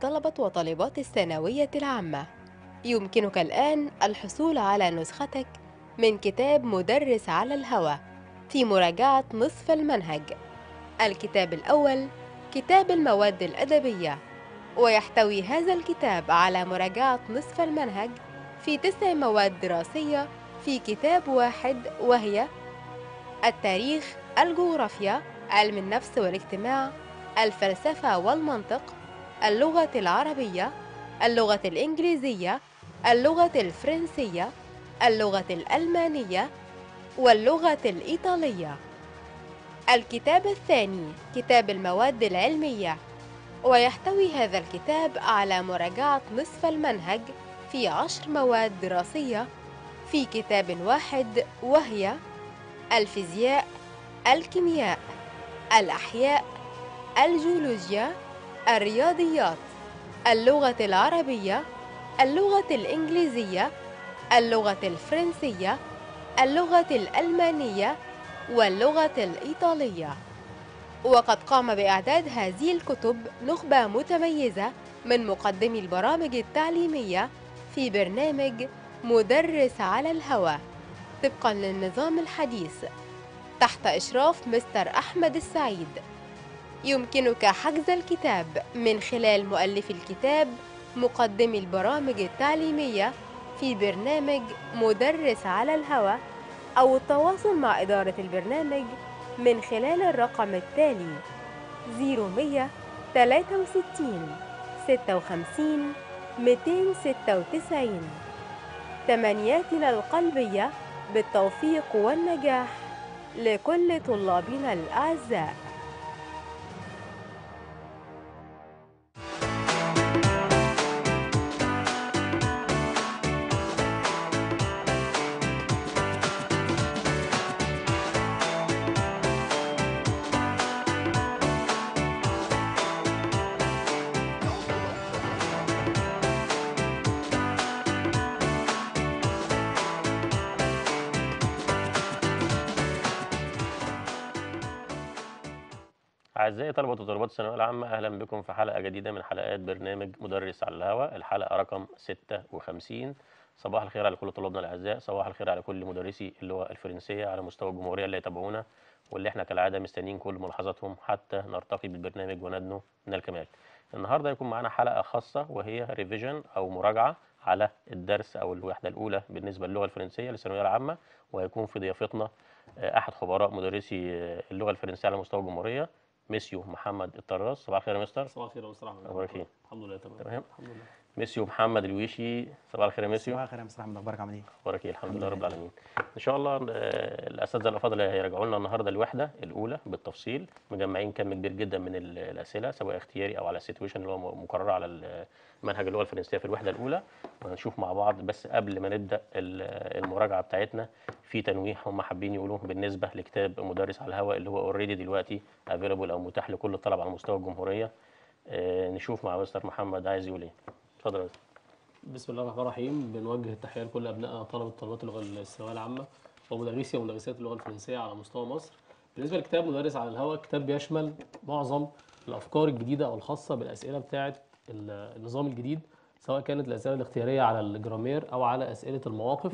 طلبة وطالبات الثانوية العامة يمكنك الآن الحصول على نسختك من كتاب مدرس على الهوى في مراجعة نصف المنهج الكتاب الأول كتاب المواد الأدبية ويحتوي هذا الكتاب على مراجعة نصف المنهج في تسع مواد دراسية في كتاب واحد وهي التاريخ، الجغرافيا، علم النفس والاجتماع، الفلسفة والمنطق، اللغة العربية اللغة الإنجليزية اللغة الفرنسية اللغة الألمانية واللغة الإيطالية الكتاب الثاني كتاب المواد العلمية ويحتوي هذا الكتاب على مراجعة نصف المنهج في عشر مواد دراسية في كتاب واحد وهي الفيزياء الكيمياء الأحياء الجيولوجيا الرياضيات اللغة العربية اللغة الإنجليزية اللغة الفرنسية اللغة الألمانية واللغة الإيطالية وقد قام بإعداد هذه الكتب نخبة متميزة من مقدمي البرامج التعليمية في برنامج مدرس على الهوى طبقا للنظام الحديث تحت إشراف مستر أحمد السعيد يمكنك حجز الكتاب من خلال مؤلف الكتاب مقدم البرامج التعليمية في برنامج مدرس على الهوى أو التواصل مع إدارة البرنامج من خلال الرقم التالي 0163 56 296 تمنياتنا القلبية بالتوفيق والنجاح لكل طلابنا الأعزاء أعزائي طلبة وطلبات الثانوية العامة أهلا بكم في حلقة جديدة من حلقات برنامج مدرس على الهواء الحلقة رقم 56 صباح الخير على كل طلابنا الأعزاء صباح الخير على كل مدرسي اللغة الفرنسية على مستوى الجمهورية اللي يتابعونا واللي احنا كالعادة مستنيين كل ملاحظاتهم حتى نرتقي بالبرنامج وندنو من الكمال النهاردة هيكون معانا حلقة خاصة وهي ريفيجن أو مراجعة على الدرس أو الوحدة الأولى بالنسبة للغة الفرنسية للثانوية العامة وهيكون في ضيافتنا آه، أحد خبراء مدرسي آه، اللغة الفرنسية على مستوى الجمهورية ميسيو محمد الطراز صباح الخير يا مستر صباح الخير يا مستر احمد إيه؟ الحمد لله تمام تمام الحمد لله ميسيو محمد الويشي صباح الخير يا ميسيو صباح الخير يا مستر احمد اخبارك عامل ايه؟ اخبارك ايه؟ الحمد لله رب العالمين. ان شاء الله آه، الاساتذه الافاضل هيراجعوا لنا النهارده الوحده الاولى بالتفصيل مجمعين كم كبير جدا من الاسئله سواء اختياري او على السيتويشن اللي هو مقرره على منهج اللغه الفرنسيه في الوحده الاولى وهنشوف مع بعض بس قبل ما نبدا المراجعه بتاعتنا في تنويه هم حابين يقولوه بالنسبه لكتاب مدرس على الهواء اللي هو اوريدي دلوقتي افيلبل او متاح لكل الطلبه على مستوى الجمهوريه آه، نشوف مع مستر محمد عايز يقول ايه. اتفضل يا بسم الله الرحمن الرحيم بنوجه التحيه لكل ابناء طلبه طلبات اللغه الثانويه العامه ومدرسي ومدرسات اللغه الفرنسيه على مستوى مصر بالنسبه لكتاب مدرس على الهواء كتاب بيشمل معظم الافكار الجديده او الخاصه بالاسئله بتاعه النظام الجديد سواء كانت الاسئله الاختياريه على الجرامير او على اسئله المواقف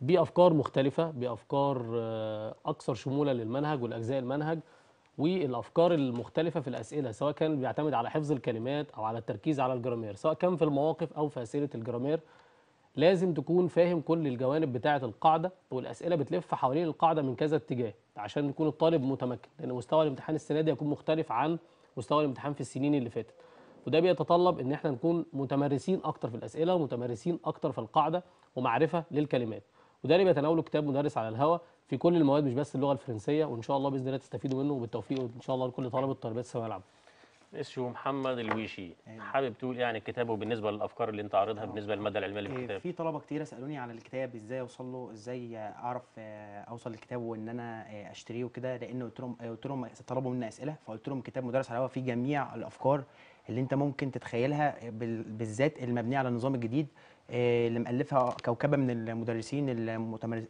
بافكار مختلفه بافكار آه، اكثر شمولا للمنهج والاجزاء المنهج والافكار المختلفه في الاسئله سواء كان بيعتمد على حفظ الكلمات او على التركيز على الجرامير سواء كان في المواقف او في اسئله الجرامير لازم تكون فاهم كل الجوانب بتاعه القاعده والاسئله بتلف حوالين القاعده من كذا اتجاه عشان يكون الطالب متمكن لان مستوى الامتحان السنه دي هيكون مختلف عن مستوى الامتحان في السنين اللي فاتت وده بيتطلب ان احنا نكون متمرسين اكتر في الاسئله ومتمرسين اكتر في القاعده ومعرفه للكلمات وده اللي بيتناوله كتاب مدرس على الهوى في كل المواد مش بس اللغه الفرنسيه وان شاء الله باذن الله تستفيدوا منه وبالتوفيق ان شاء الله لكل طلبه وطالبات الثانويه العامه. اسمه محمد الويشي أيوة. حابب تقول يعني الكتاب وبالنسبه للافكار اللي انت عارضها بالنسبه للماده العلميه اللي في إيه، الكتاب في طلبه كتير سالوني على الكتاب ازاي اوصل له ازاي اعرف آه، اوصل للكتاب وان انا آه، اشتريه وكده لان قلت لهم قلت لهم طلبوا مني اسئله فقلت لهم كتاب مدرس على الهواء فيه جميع الافكار اللي انت ممكن تتخيلها بالذات المبنيه على النظام الجديد آه، اللي مالفها كوكبه من المدرسين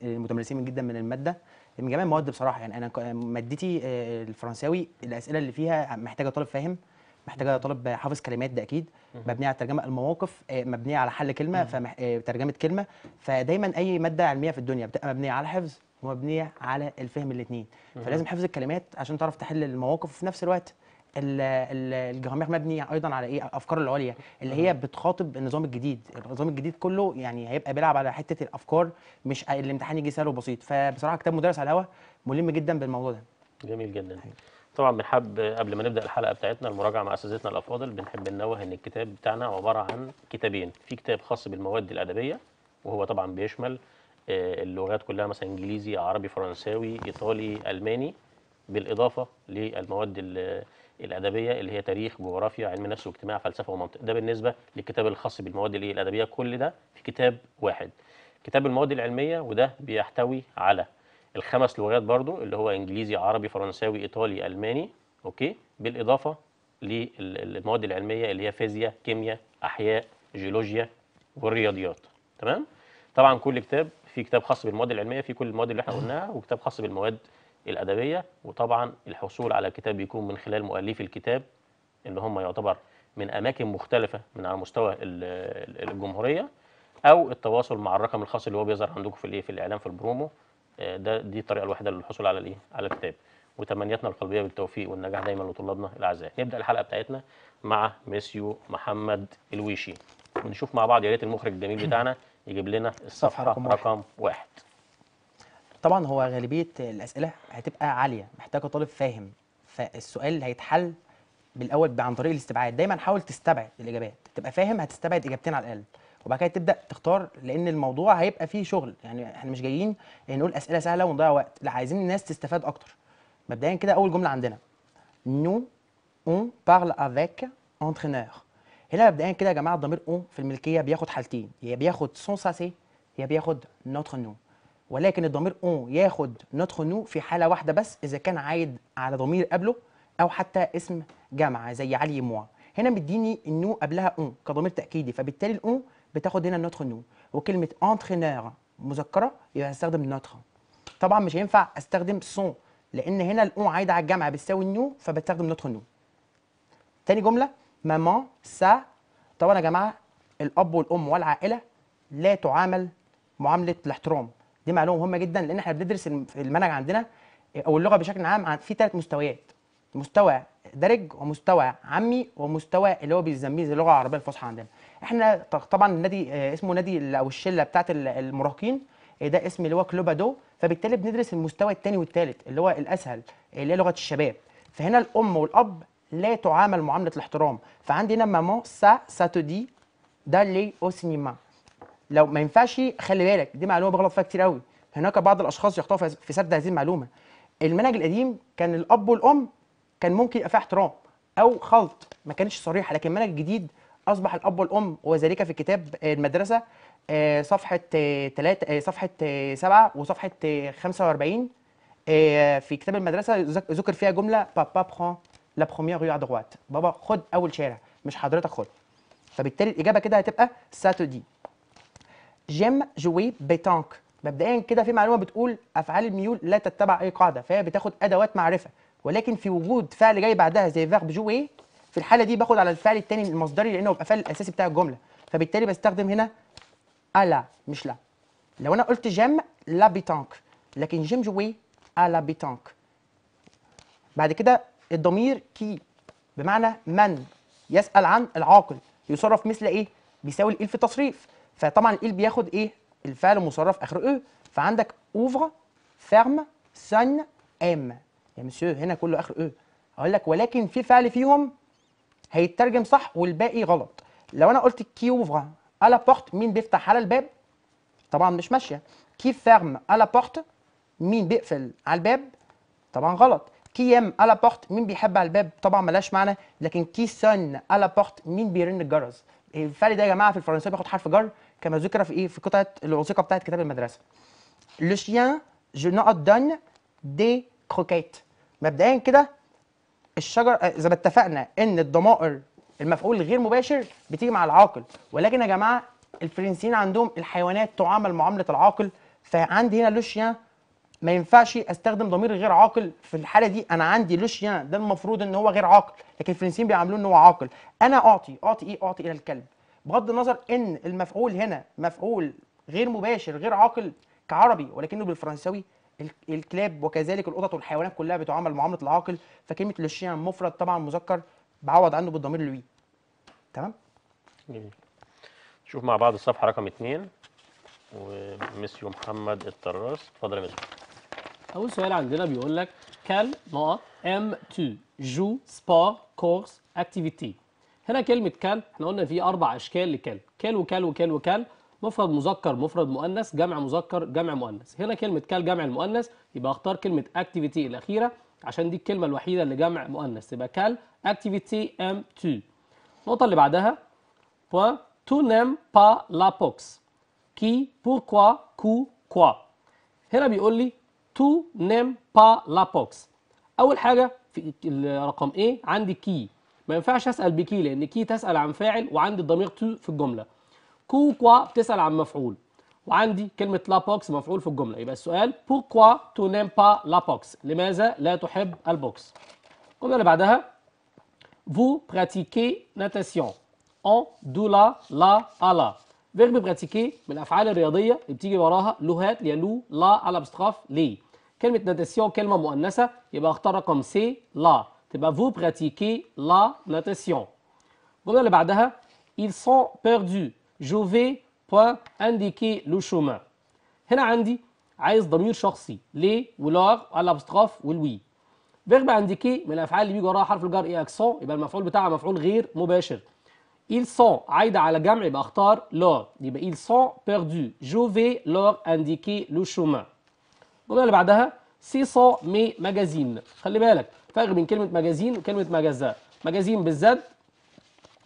المتمرسين جدا من الماده من جميع المواد بصراحه يعني انا مادتي آه، الفرنساوي الاسئله اللي فيها محتاجه طالب فاهم محتاجه طالب حافظ كلمات ده اكيد مبنيه على ترجمه المواقف آه، مبنيه على حل كلمه فترجمه كلمه فدايما اي ماده علميه في الدنيا بتبقى مبنيه على الحفظ ومبنيه على الفهم الاثنين فلازم حفظ الكلمات عشان تعرف تحل المواقف وفي نفس الوقت الجرامير مبني ايضا على ايه الافكار العليا اللي هي بتخاطب النظام الجديد النظام الجديد كله يعني هيبقى بيلعب على حته الافكار مش الامتحان يجي سهل وبسيط فبصراحه كتاب مدرس على الهوا ملم جدا بالموضوع ده جميل جدا طبعا بنحب قبل ما نبدا الحلقه بتاعتنا المراجعه مع اساتذتنا الافاضل بنحب ننوه ان الكتاب بتاعنا عباره عن كتابين في كتاب خاص بالمواد الادبيه وهو طبعا بيشمل آه، اللغات كلها مثلا انجليزي عربي فرنساوي ايطالي الماني بالاضافه للمواد الادبيه اللي هي تاريخ جغرافيا علم نفس واجتماع فلسفه ومنطق ده بالنسبه للكتاب الخاص بالمواد الايه الادبيه كل ده في كتاب واحد كتاب المواد العلميه وده بيحتوي على الخمس لغات برضو اللي هو انجليزي عربي فرنساوي ايطالي الماني اوكي بالاضافه للمواد العلميه اللي هي فيزياء كيمياء احياء جيولوجيا والرياضيات تمام طبعا كل كتاب في كتاب خاص بالمواد العلميه في كل المواد اللي احنا قلناها وكتاب خاص بالمواد الأدبية وطبعا الحصول على كتاب بيكون من خلال مؤلفي الكتاب إن هم يعتبر من أماكن مختلفة من على مستوى الجمهورية أو التواصل مع الرقم الخاص اللي هو بيظهر عندكم في الإيه في الإعلام في البرومو آه، ده دي الطريقة الوحيدة للحصول على الإيه على الكتاب وتمنياتنا القلبية بالتوفيق والنجاح دايما لطلابنا الأعزاء نبدأ الحلقة بتاعتنا مع ميسيو محمد الويشي ونشوف مع بعض يا ريت المخرج الجميل بتاعنا يجيب لنا الصفحة رقم واحد, رقم واحد. طبعا هو غالبيه الاسئله هتبقى عاليه محتاجه طالب فاهم فالسؤال هيتحل بالاول عن طريق الاستبعاد دايما حاول تستبعد الاجابات تبقى فاهم هتستبعد اجابتين على الاقل وبعد كده تبدا تختار لان الموضوع هيبقى فيه شغل يعني احنا مش جايين نقول اسئله سهله ونضيع وقت لا عايزين الناس تستفاد اكتر مبدئيا كده اول جمله عندنا نو اون بارل افيك انترينور هنا مبدئيا كده يا جماعه ضمير اون في الملكيه بياخد حالتين يا بياخد سون ساسي يا بياخد نوتر نو ولكن الضمير اون ياخد نوتخ نو في حاله واحده بس اذا كان عايد على ضمير قبله او حتى اسم جامعه زي علي موا هنا مديني النو قبلها اون كضمير تاكيدي فبالتالي الاون بتاخد هنا النوتخ نو وكلمه انترينور مذكره يبقى هستخدم نوتخ طبعا مش هينفع استخدم سون لان هنا الاون عايده على الجامعه بتساوي النو فبستخدم نوتخ نو تاني جمله مامان سا طبعا يا جماعه الاب والام والعائله لا تعامل معامله الاحترام دي معلومه مهمه جدا لان احنا بندرس في المنهج عندنا او اللغه بشكل عام في ثلاث مستويات مستوى درج ومستوى عامي ومستوى اللي هو بيسميه اللغه العربيه الفصحى عندنا احنا طبعا النادي آه، اسمه نادي او الشله بتاعه المراهقين آه، ده اسم اللي هو كلوبادو فبالتالي بندرس المستوى الثاني والثالث اللي هو الاسهل اللي هي لغه الشباب فهنا الام والاب لا تعامل معامله الاحترام فعندي هنا مامون سا ساتودي دا او سينما لو ما ينفعش خلي بالك دي معلومه بغلط فيها كتير قوي هناك بعض الاشخاص يخطئوا في سرد هذه المعلومه المنهج القديم كان الاب والام كان ممكن يبقى فيه احترام او خلط ما كانتش صريحه لكن المنهج الجديد اصبح الاب والام وذلك في كتاب آه، المدرسه آه، صفحه 3 آه، صفحه 7 وصفحه 45 في كتاب المدرسه ذكر فيها جمله بابا برون لا بروميير ريو دروات بابا خد اول شارع مش حضرتك خد فبالتالي الاجابه كده هتبقى ساتودي جيم جوي بيتانك مبدئيا كده في معلومه بتقول افعال الميول لا تتبع اي قاعده فهي بتاخد ادوات معرفه ولكن في وجود فعل جاي بعدها زي فيرب جوي في الحاله دي باخد على الفعل الثاني المصدري لانه بيبقى الفعل الاساسي بتاع الجمله فبالتالي بستخدم هنا الا مش لا لو انا قلت جيم لا بيتانك لكن جيم جوي الا بيتانك بعد كده الضمير كي بمعنى من يسال عن العاقل يصرف مثل ايه بيساوي الايه في التصريف فطبعا ال بياخد ايه الفعل المصرف اخر او إيه؟ فعندك اوفر فيرم سن ام يا مسيو هنا كله اخر او إيه؟ اقول لك ولكن في فعل فيهم هيترجم صح والباقي غلط لو انا قلت كي اوفر الا بورت مين بيفتح على الباب طبعا مش ماشيه كي فيرم الا بورت مين بيقفل على الباب طبعا غلط كي ام الا بورت مين بيحب على الباب طبعا ملاش معنى لكن كي سن الا بورت مين بيرن الجرس الفعل ده يا جماعه في الفرنسيه بياخد حرف جر كما ذكر في ايه في قطعه الوثيقه بتاعه كتاب المدرسه لو شيان جو نوت دون دي كروكيت مبدئيا كده الشجر زي آه، ما اتفقنا ان الضمائر المفعول الغير مباشر بتيجي مع العاقل ولكن يا جماعه الفرنسيين عندهم الحيوانات تعامل معامله العاقل فعندي هنا لوشيان ما ينفعش استخدم ضمير غير عاقل في الحاله دي انا عندي لوشيان ده المفروض ان هو غير عاقل لكن الفرنسيين بيعاملوه ان هو عاقل انا اعطي اعطي ايه اعطي الى الكلب بغض النظر ان المفعول هنا مفعول غير مباشر غير عاقل كعربي ولكنه بالفرنساوي الكلاب وكذلك القطط والحيوانات كلها بتعامل معامله العاقل فكلمه لوشيان مفرد طبعا مذكر بعوض عنه بالضمير لوي تمام جميل نشوف مع بعض الصفحه رقم اثنين ومسيو محمد الطراس اتفضل يا مسيو اول سؤال عندنا بيقول لك كال نقط ام تو جو سبور كورس اكتيفيتي هنا كلمة كال احنا قلنا في أربع أشكال لكال كال وكال وكال وكال مفرد مذكر مفرد مؤنث جمع مذكر جمع مؤنث هنا كلمة كال جمع المؤنث يبقى اختار كلمة اكتيفيتي الأخيرة عشان دي الكلمة الوحيدة اللي جمع مؤنث يبقى كال اكتيفيتي ام تو النقطة اللي بعدها تو نيم با لا بوكس كي بوركوا كو كوا هنا بيقول لي تو نيم با لا بوكس أول حاجة في رقم A عندي كي ما ينفعش اسال بكي لان كي تسال عن فاعل وعندي الضمير تو في الجمله كو كوا بتسال عن مفعول وعندي كلمه لا بوكس مفعول في الجمله يبقى السؤال بوركوا تو نيم با لا بوكس لماذا لا تحب البوكس الجمله اللي بعدها فو براتيكي ناتاسيون اون دو لا لا الا فيرب براتيكي من الافعال الرياضيه اللي بتيجي وراها لوهات لو لا على بستخاف لي كلمه ناتاسيون كلمه مؤنثه يبقى اختار رقم سي لا تبقى فو براتيكي لا ناتاسيون الجملة اللي بعدها ils sont perdus je vais point indiquer le chemin هنا عندي عايز ضمير شخصي ليه ولار والابستراف والوي فيرب انديكي من الافعال اللي بيجي وراها حرف الجر اي اكسون يبقى المفعول بتاعها مفعول غير مباشر il sont عايده على جمع يبقى اختار لور يبقى ils sont perdus je vais leur indiquer le chemin الجمله اللي بعدها سي سون مي ماجازين خلي بالك فرق بين كلمه مجازين وكلمه مجزات مجازين بالزد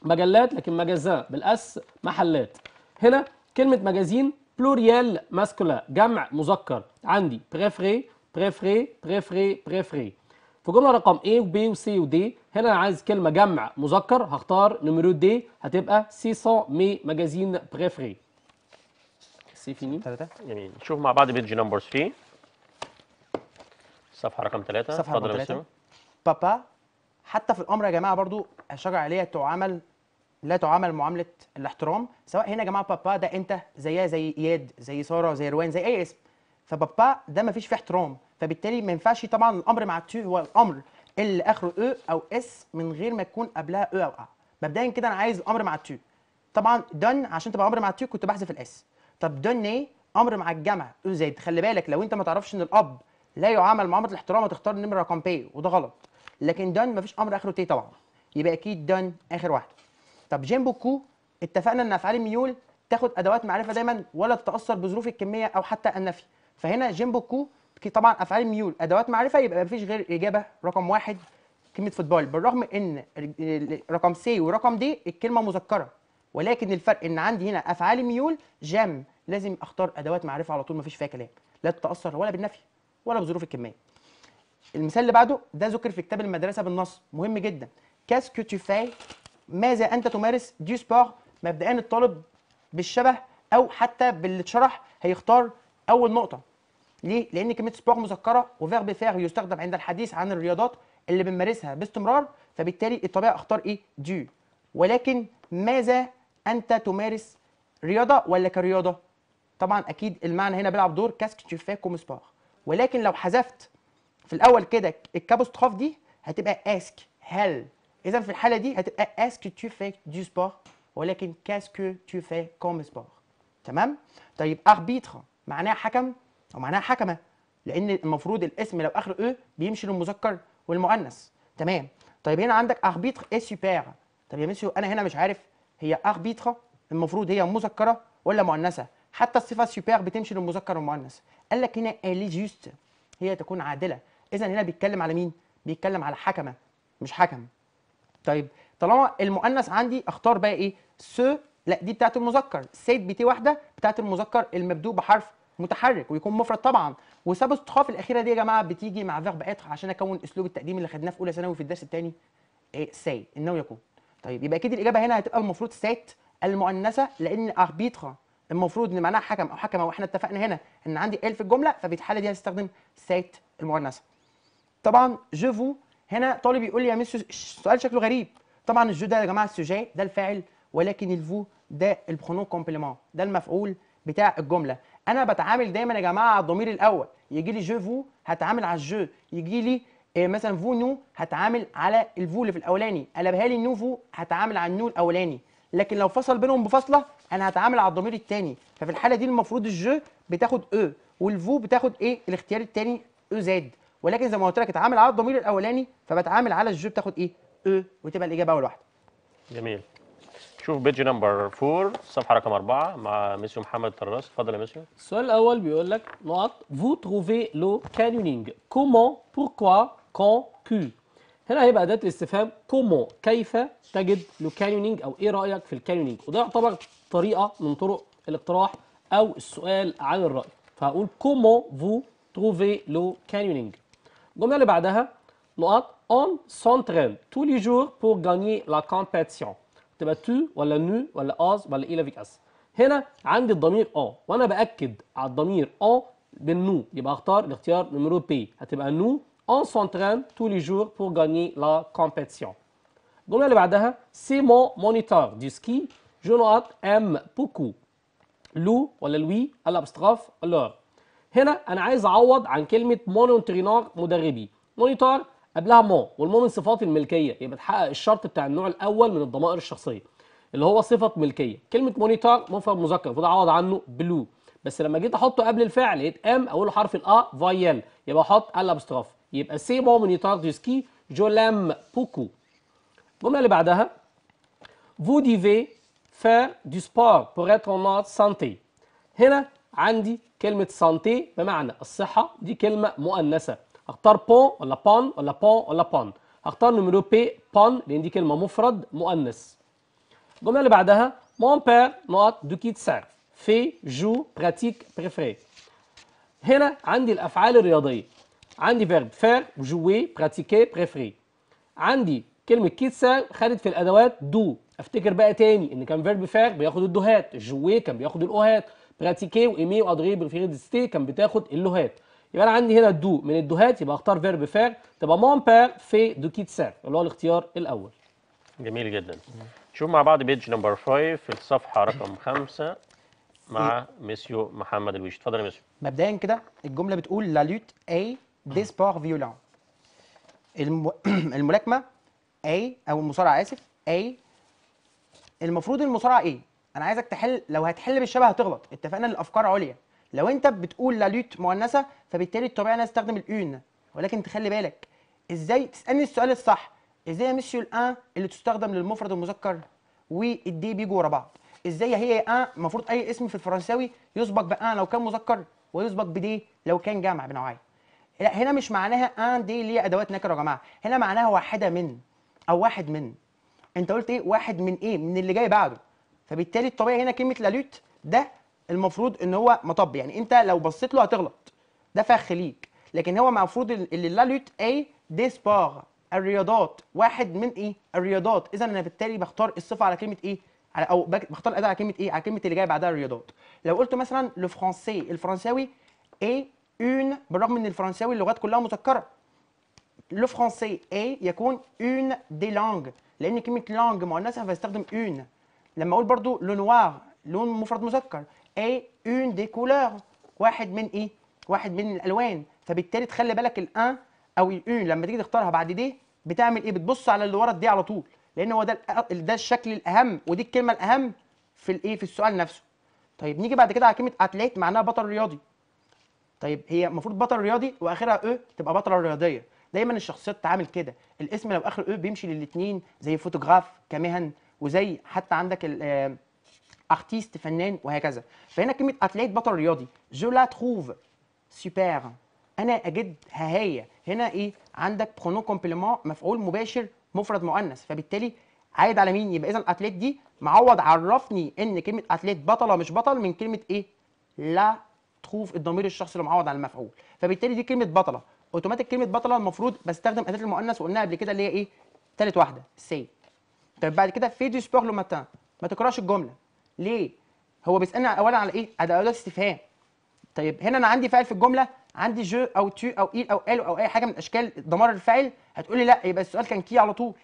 مجلات لكن مجزات بالاس محلات هنا كلمه مجازين بلوريال ماسكولا جمع مذكر عندي بريفري بريفري بريفري بريفري في جمله رقم A و B و C و D هنا انا عايز كلمه جمع مذكر هختار نمرو دي هتبقى 600 مي ماجازين بريفري سي فيني ثلاثة يعني نشوف مع بعض بيج نمبرز فيه صفحه رقم ثلاثة صفحه رقم ثلاثة بابا حتى في الامر يا جماعه برضو الشجره العليه تعامل لا تعامل معامله الاحترام سواء هنا يا جماعه بابا ده انت زيها زي اياد زي ساره زي روان زي اي اسم فبابا ده ما فيش فيه احترام فبالتالي ما ينفعش طبعا الامر مع تو هو الامر اللي اخره او او اس من غير ما يكون قبلها او او ا مبدئيا كده انا عايز الامر مع تو طبعا دن عشان تبقى امر مع تو كنت بحذف الاس طب دن ايه امر مع الجمع او زائد خلي بالك لو انت ما تعرفش ان الاب لا يعامل معامله الاحترام هتختار النمر رقم بي وده غلط لكن دان مفيش امر اخره تي طبعا يبقى اكيد دان اخر واحده طب جيمبو كو اتفقنا ان افعال الميول تاخد ادوات معرفه دايما ولا تتاثر بظروف الكميه او حتى النفي فهنا جيمبو كو طبعا افعال الميول ادوات معرفه يبقى مفيش غير اجابه رقم واحد كلمه فوتبول بالرغم ان رقم سي ورقم دي الكلمه مذكره ولكن الفرق ان عندي هنا افعال الميول جام لازم اختار ادوات معرفه على طول مفيش فيها كلام لا تتاثر ولا بالنفي ولا بظروف الكميه المثال اللي بعده ده ذكر في كتاب المدرسه بالنص مهم جدا كاس كو تو فاي ماذا انت تمارس دي سبور مبدئيا الطالب بالشبه او حتى باللي اتشرح هيختار اول نقطه ليه لان كلمه سبور مذكره وفيرب فير يستخدم عند الحديث عن الرياضات اللي بنمارسها باستمرار فبالتالي الطبيعي اختار ايه دي ولكن ماذا انت تمارس رياضه ولا كرياضه طبعا اكيد المعنى هنا بيلعب دور كاسك كوم سبار ولكن لو حذفت في الاول كده الكابوستروف دي هتبقى اسك هل اذا في الحاله دي هتبقى اسك تو في دو سبور ولكن كاسكو تو في كوم سبور تمام طيب اربيتر معناها حكم او معناها حكمه لان المفروض الاسم لو اخره او e بيمشي للمذكر والمؤنث تمام طيب هنا عندك اربيتر اي سوبر طب يا مسيو انا هنا مش عارف هي اربيتر المفروض هي مذكره ولا مؤنثه حتى الصفه سوبر بتمشي للمذكر والمؤنث قال لك هنا الي جوست هي تكون عادله اذا هنا بيتكلم على مين بيتكلم على حكمه مش حكم طيب طالما المؤنث عندي اختار بقى ايه سو لا دي بتاعه المذكر سيت بتي واحده بتاعه المذكر المبدوء بحرف متحرك ويكون مفرد طبعا وسبب تخاف الاخيره دي يا جماعه بتيجي مع فيرب اتر عشان اكون اسلوب التقديم اللي خدناه في اولى ثانوي في الدرس الثاني إيه ساي انه يكون طيب يبقى اكيد الاجابه هنا هتبقى المفروض سات المؤنثه لان اربيتر المفروض ان معناها حكم او حكمه واحنا اتفقنا هنا ان عندي ال في الجمله فبيتحل دي هستخدم سات المؤنثه طبعا جو فو هنا طالب يقول لي يا مستر السؤال شكله غريب طبعا الجو ده يا جماعه السوجي ده الفاعل ولكن الفو ده البرونو كومبليمون ده المفعول بتاع الجمله انا بتعامل دايما يا جماعه على الضمير الاول يجي لي جو فو هتعامل على الجو يجي لي آه، مثلا فو نو هتعامل على الفو اللي في الاولاني قلبها لي نوفو هتعامل على النو الاولاني لكن لو فصل بينهم بفاصله انا هتعامل على الضمير الثاني ففي الحاله دي المفروض الجو بتاخد او e، والفو بتاخد ايه الاختيار الثاني او e زاد ولكن زي ما قلت لك اتعامل على الضمير الاولاني فبتعامل على الجو بتاخد ايه؟ او وتبقى الاجابه اول واحده. جميل. شوف بيج نمبر 4 صفحه رقم 4 مع مسيو محمد طراس اتفضل يا مسيو السؤال الاول بيقول لك نقط فو تروفي لو كانونينج كومون بوركوا كون كو هنا هيبقى اداه الاستفهام كومون كيف تجد لو كانونينج او ايه رايك في الكانونينج وده يعتبر طريقه من طرق الاقتراح او السؤال عن الراي فهقول كومون فو تروفي لو كانونينج الجمله اللي بعدها نقط on s'entraîne tous les jours pour gagner la compétition تبقى تو ولا نو ولا از ولا الى فيك اس هنا عندي الضمير اه وانا باكد على الضمير اه بالنو يبقى اختار الاختيار نمرو بي هتبقى نو on s'entraîne tous les jours pour gagner la compétition الجمله اللي بعدها سي مون مونيتور دي سكي جو نقط ام بوكو لو ولا لوي الابستراف لور هنا انا عايز اعوض عن كلمه مونيتورينار مدربي مونيتار قبلها مون والمو من صفات الملكيه يبقى تحقق الشرط بتاع النوع الاول من الضمائر الشخصيه اللي هو صفه ملكيه كلمه مونيتار مفرد مذكر المفروض اعوض عنه بلو بس لما جيت احطه قبل الفعل ام اوله حرف الا فايل يبقى احط الابستراف يبقى سي مو مونيتار دو سكي جو لام بوكو الجمله اللي بعدها فو ديفي faire du سبور بور اتر en هنا عندي كلمة سانتي بمعنى الصحة دي كلمة مؤنثة اختار بون ولا بون ولا بون ولا بون هختار نمرو بي بون لأن دي كلمة مفرد مؤنث الجملة اللي بعدها مون بير نوت دو كيت سيرف في جو براتيك بريفري هنا عندي الأفعال الرياضية عندي فيرب فير جوي براتيكي بريفري عندي كلمة كيت سيرف خدت في الأدوات دو افتكر بقى تاني ان كان فيرب فير بياخد الدوهات جوي كان بياخد الاوهات براتي كي وايمي وادري بريفيري ديستي كان بتاخد اللوهات يبقى انا عندي هنا الدو من الدوهات يبقى اختار فيرب فير تبقى مون بير في دو كيت سير اللي هو الاختيار الاول جميل جدا نشوف مع بعض بيج نمبر 5 في الصفحه رقم 5 مع ميسيو محمد الويش اتفضل يا ميسيو مبدئيا كده الجمله بتقول لا لوت اي دي سبور فيولون الملاكمه اي او المصارعه اسف اي المفروض المصارعه ايه انا عايزك تحل لو هتحل بالشبه هتغلط اتفقنا الافكار عليا لو انت بتقول لا مؤنثه فبالتالي الطبيعي ان انا استخدم الاون ولكن تخلي بالك ازاي تسالني السؤال الصح ازاي يا ميسيو الان اللي تستخدم للمفرد المذكر والدي بيجوا ورا بعض ازاي هي ان المفروض اي اسم في الفرنساوي يسبق بان لو كان مذكر ويسبق بدي لو كان جمع بنوعين لا هنا مش معناها ان دي اللي هي ادوات نكره يا جماعه هنا معناها واحده من او واحد من انت قلت ايه واحد من ايه من اللي جاي بعده فبالتالي الطبيعي هنا كلمه لاليوت ده المفروض ان هو مطب يعني انت لو بصيت له هتغلط ده فخ ليك لكن هو المفروض اللي لالوت اي دي سبار الرياضات واحد من ايه الرياضات اذا انا بالتالي بختار الصفه على كلمه ايه على او بختار الاداه على كلمه ايه على كلمه اللي جايه بعدها الرياضات لو قلت مثلا لو فرونسي الفرنساوي اي اون بالرغم ان الفرنساوي اللغات كلها مذكره لو فرونسي اي يكون اون دي لانج لان كلمه لانج مؤنثه فيستخدم اون لما اقول برضو لو نوار لون مفرد مذكر اي اون دي كولور واحد من ايه واحد من الالوان فبالتالي تخلي بالك الان او الاون لما تيجي تختارها بعد دي بتعمل ايه بتبص على اللي ورا دي على طول لان هو ده ده الشكل الاهم ودي الكلمه الاهم في الايه في السؤال نفسه طيب نيجي بعد كده على كلمه اتليت معناها بطل رياضي طيب هي المفروض بطل رياضي واخرها او e تبقى بطله رياضيه دايما الشخصيات تعامل كده الاسم لو اخر او e بيمشي للاثنين زي فوتوغراف كمهن وزي حتى عندك ارتيست آه، فنان وهكذا فهنا كلمه اتليت بطل رياضي جو لا تروف سوبر انا اجد هي هنا ايه عندك برونو كومبليمون مفعول مباشر مفرد مؤنث فبالتالي عايد على مين يبقى اذا الاتليت دي معوض عرفني ان كلمه اتليت بطله مش بطل من كلمه ايه لا تروف الضمير الشخصي اللي معوض على المفعول فبالتالي دي كلمه بطله اوتوماتيك كلمه بطله المفروض بستخدم اداه المؤنث وقلناها قبل كده اللي هي ايه ثالث واحده سي طيب بعد كده في دي سبور لو ماتان ما تقراش الجمله ليه هو بيسالنا اولا على ايه على ادوات استفهام طيب هنا انا عندي فاعل في الجمله عندي جو او تو او اي او ال او اي حاجه من اشكال ضمار الفاعل هتقول لي لا يبقى السؤال كان كي على طول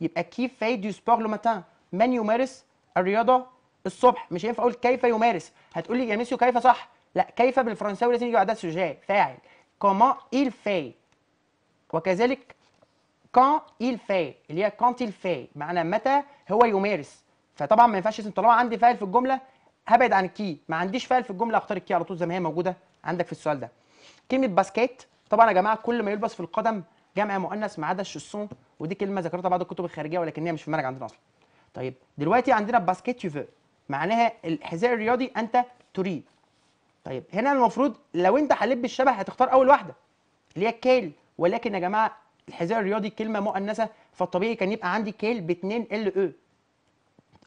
يبقى كي في دي سبور لو ماتان من يمارس الرياضه الصبح مش هينفع اقول كيف يمارس هتقول لي يا ميسيو كيف صح لا كيف بالفرنساوي لازم يجي بعدها سوجي فاعل كومون il fait وكذلك quand il fait اللي هي quand il fait معنى متى هو يمارس فطبعا ما ينفعش اسم طالما عندي فاعل في الجمله هبعد عن الكي ما عنديش فاعل في الجمله اختار الكي على طول زي ما هي موجوده عندك في السؤال ده كلمه باسكيت طبعا يا جماعه كل ما يلبس في القدم جمع مؤنث ما عدا الشسون ودي كلمه ذكرتها بعض الكتب الخارجيه ولكن هي مش في المنهج عندنا اصلا طيب دلوقتي عندنا باسكيت يوفو معناها الحذاء الرياضي انت تريد طيب هنا المفروض لو انت حليت بالشبه هتختار اول واحده اللي هي كيل ولكن يا جماعه الحذاء الرياضي كلمه مؤنثه فالطبيعي كان يبقى عندي كيل ب 2 ال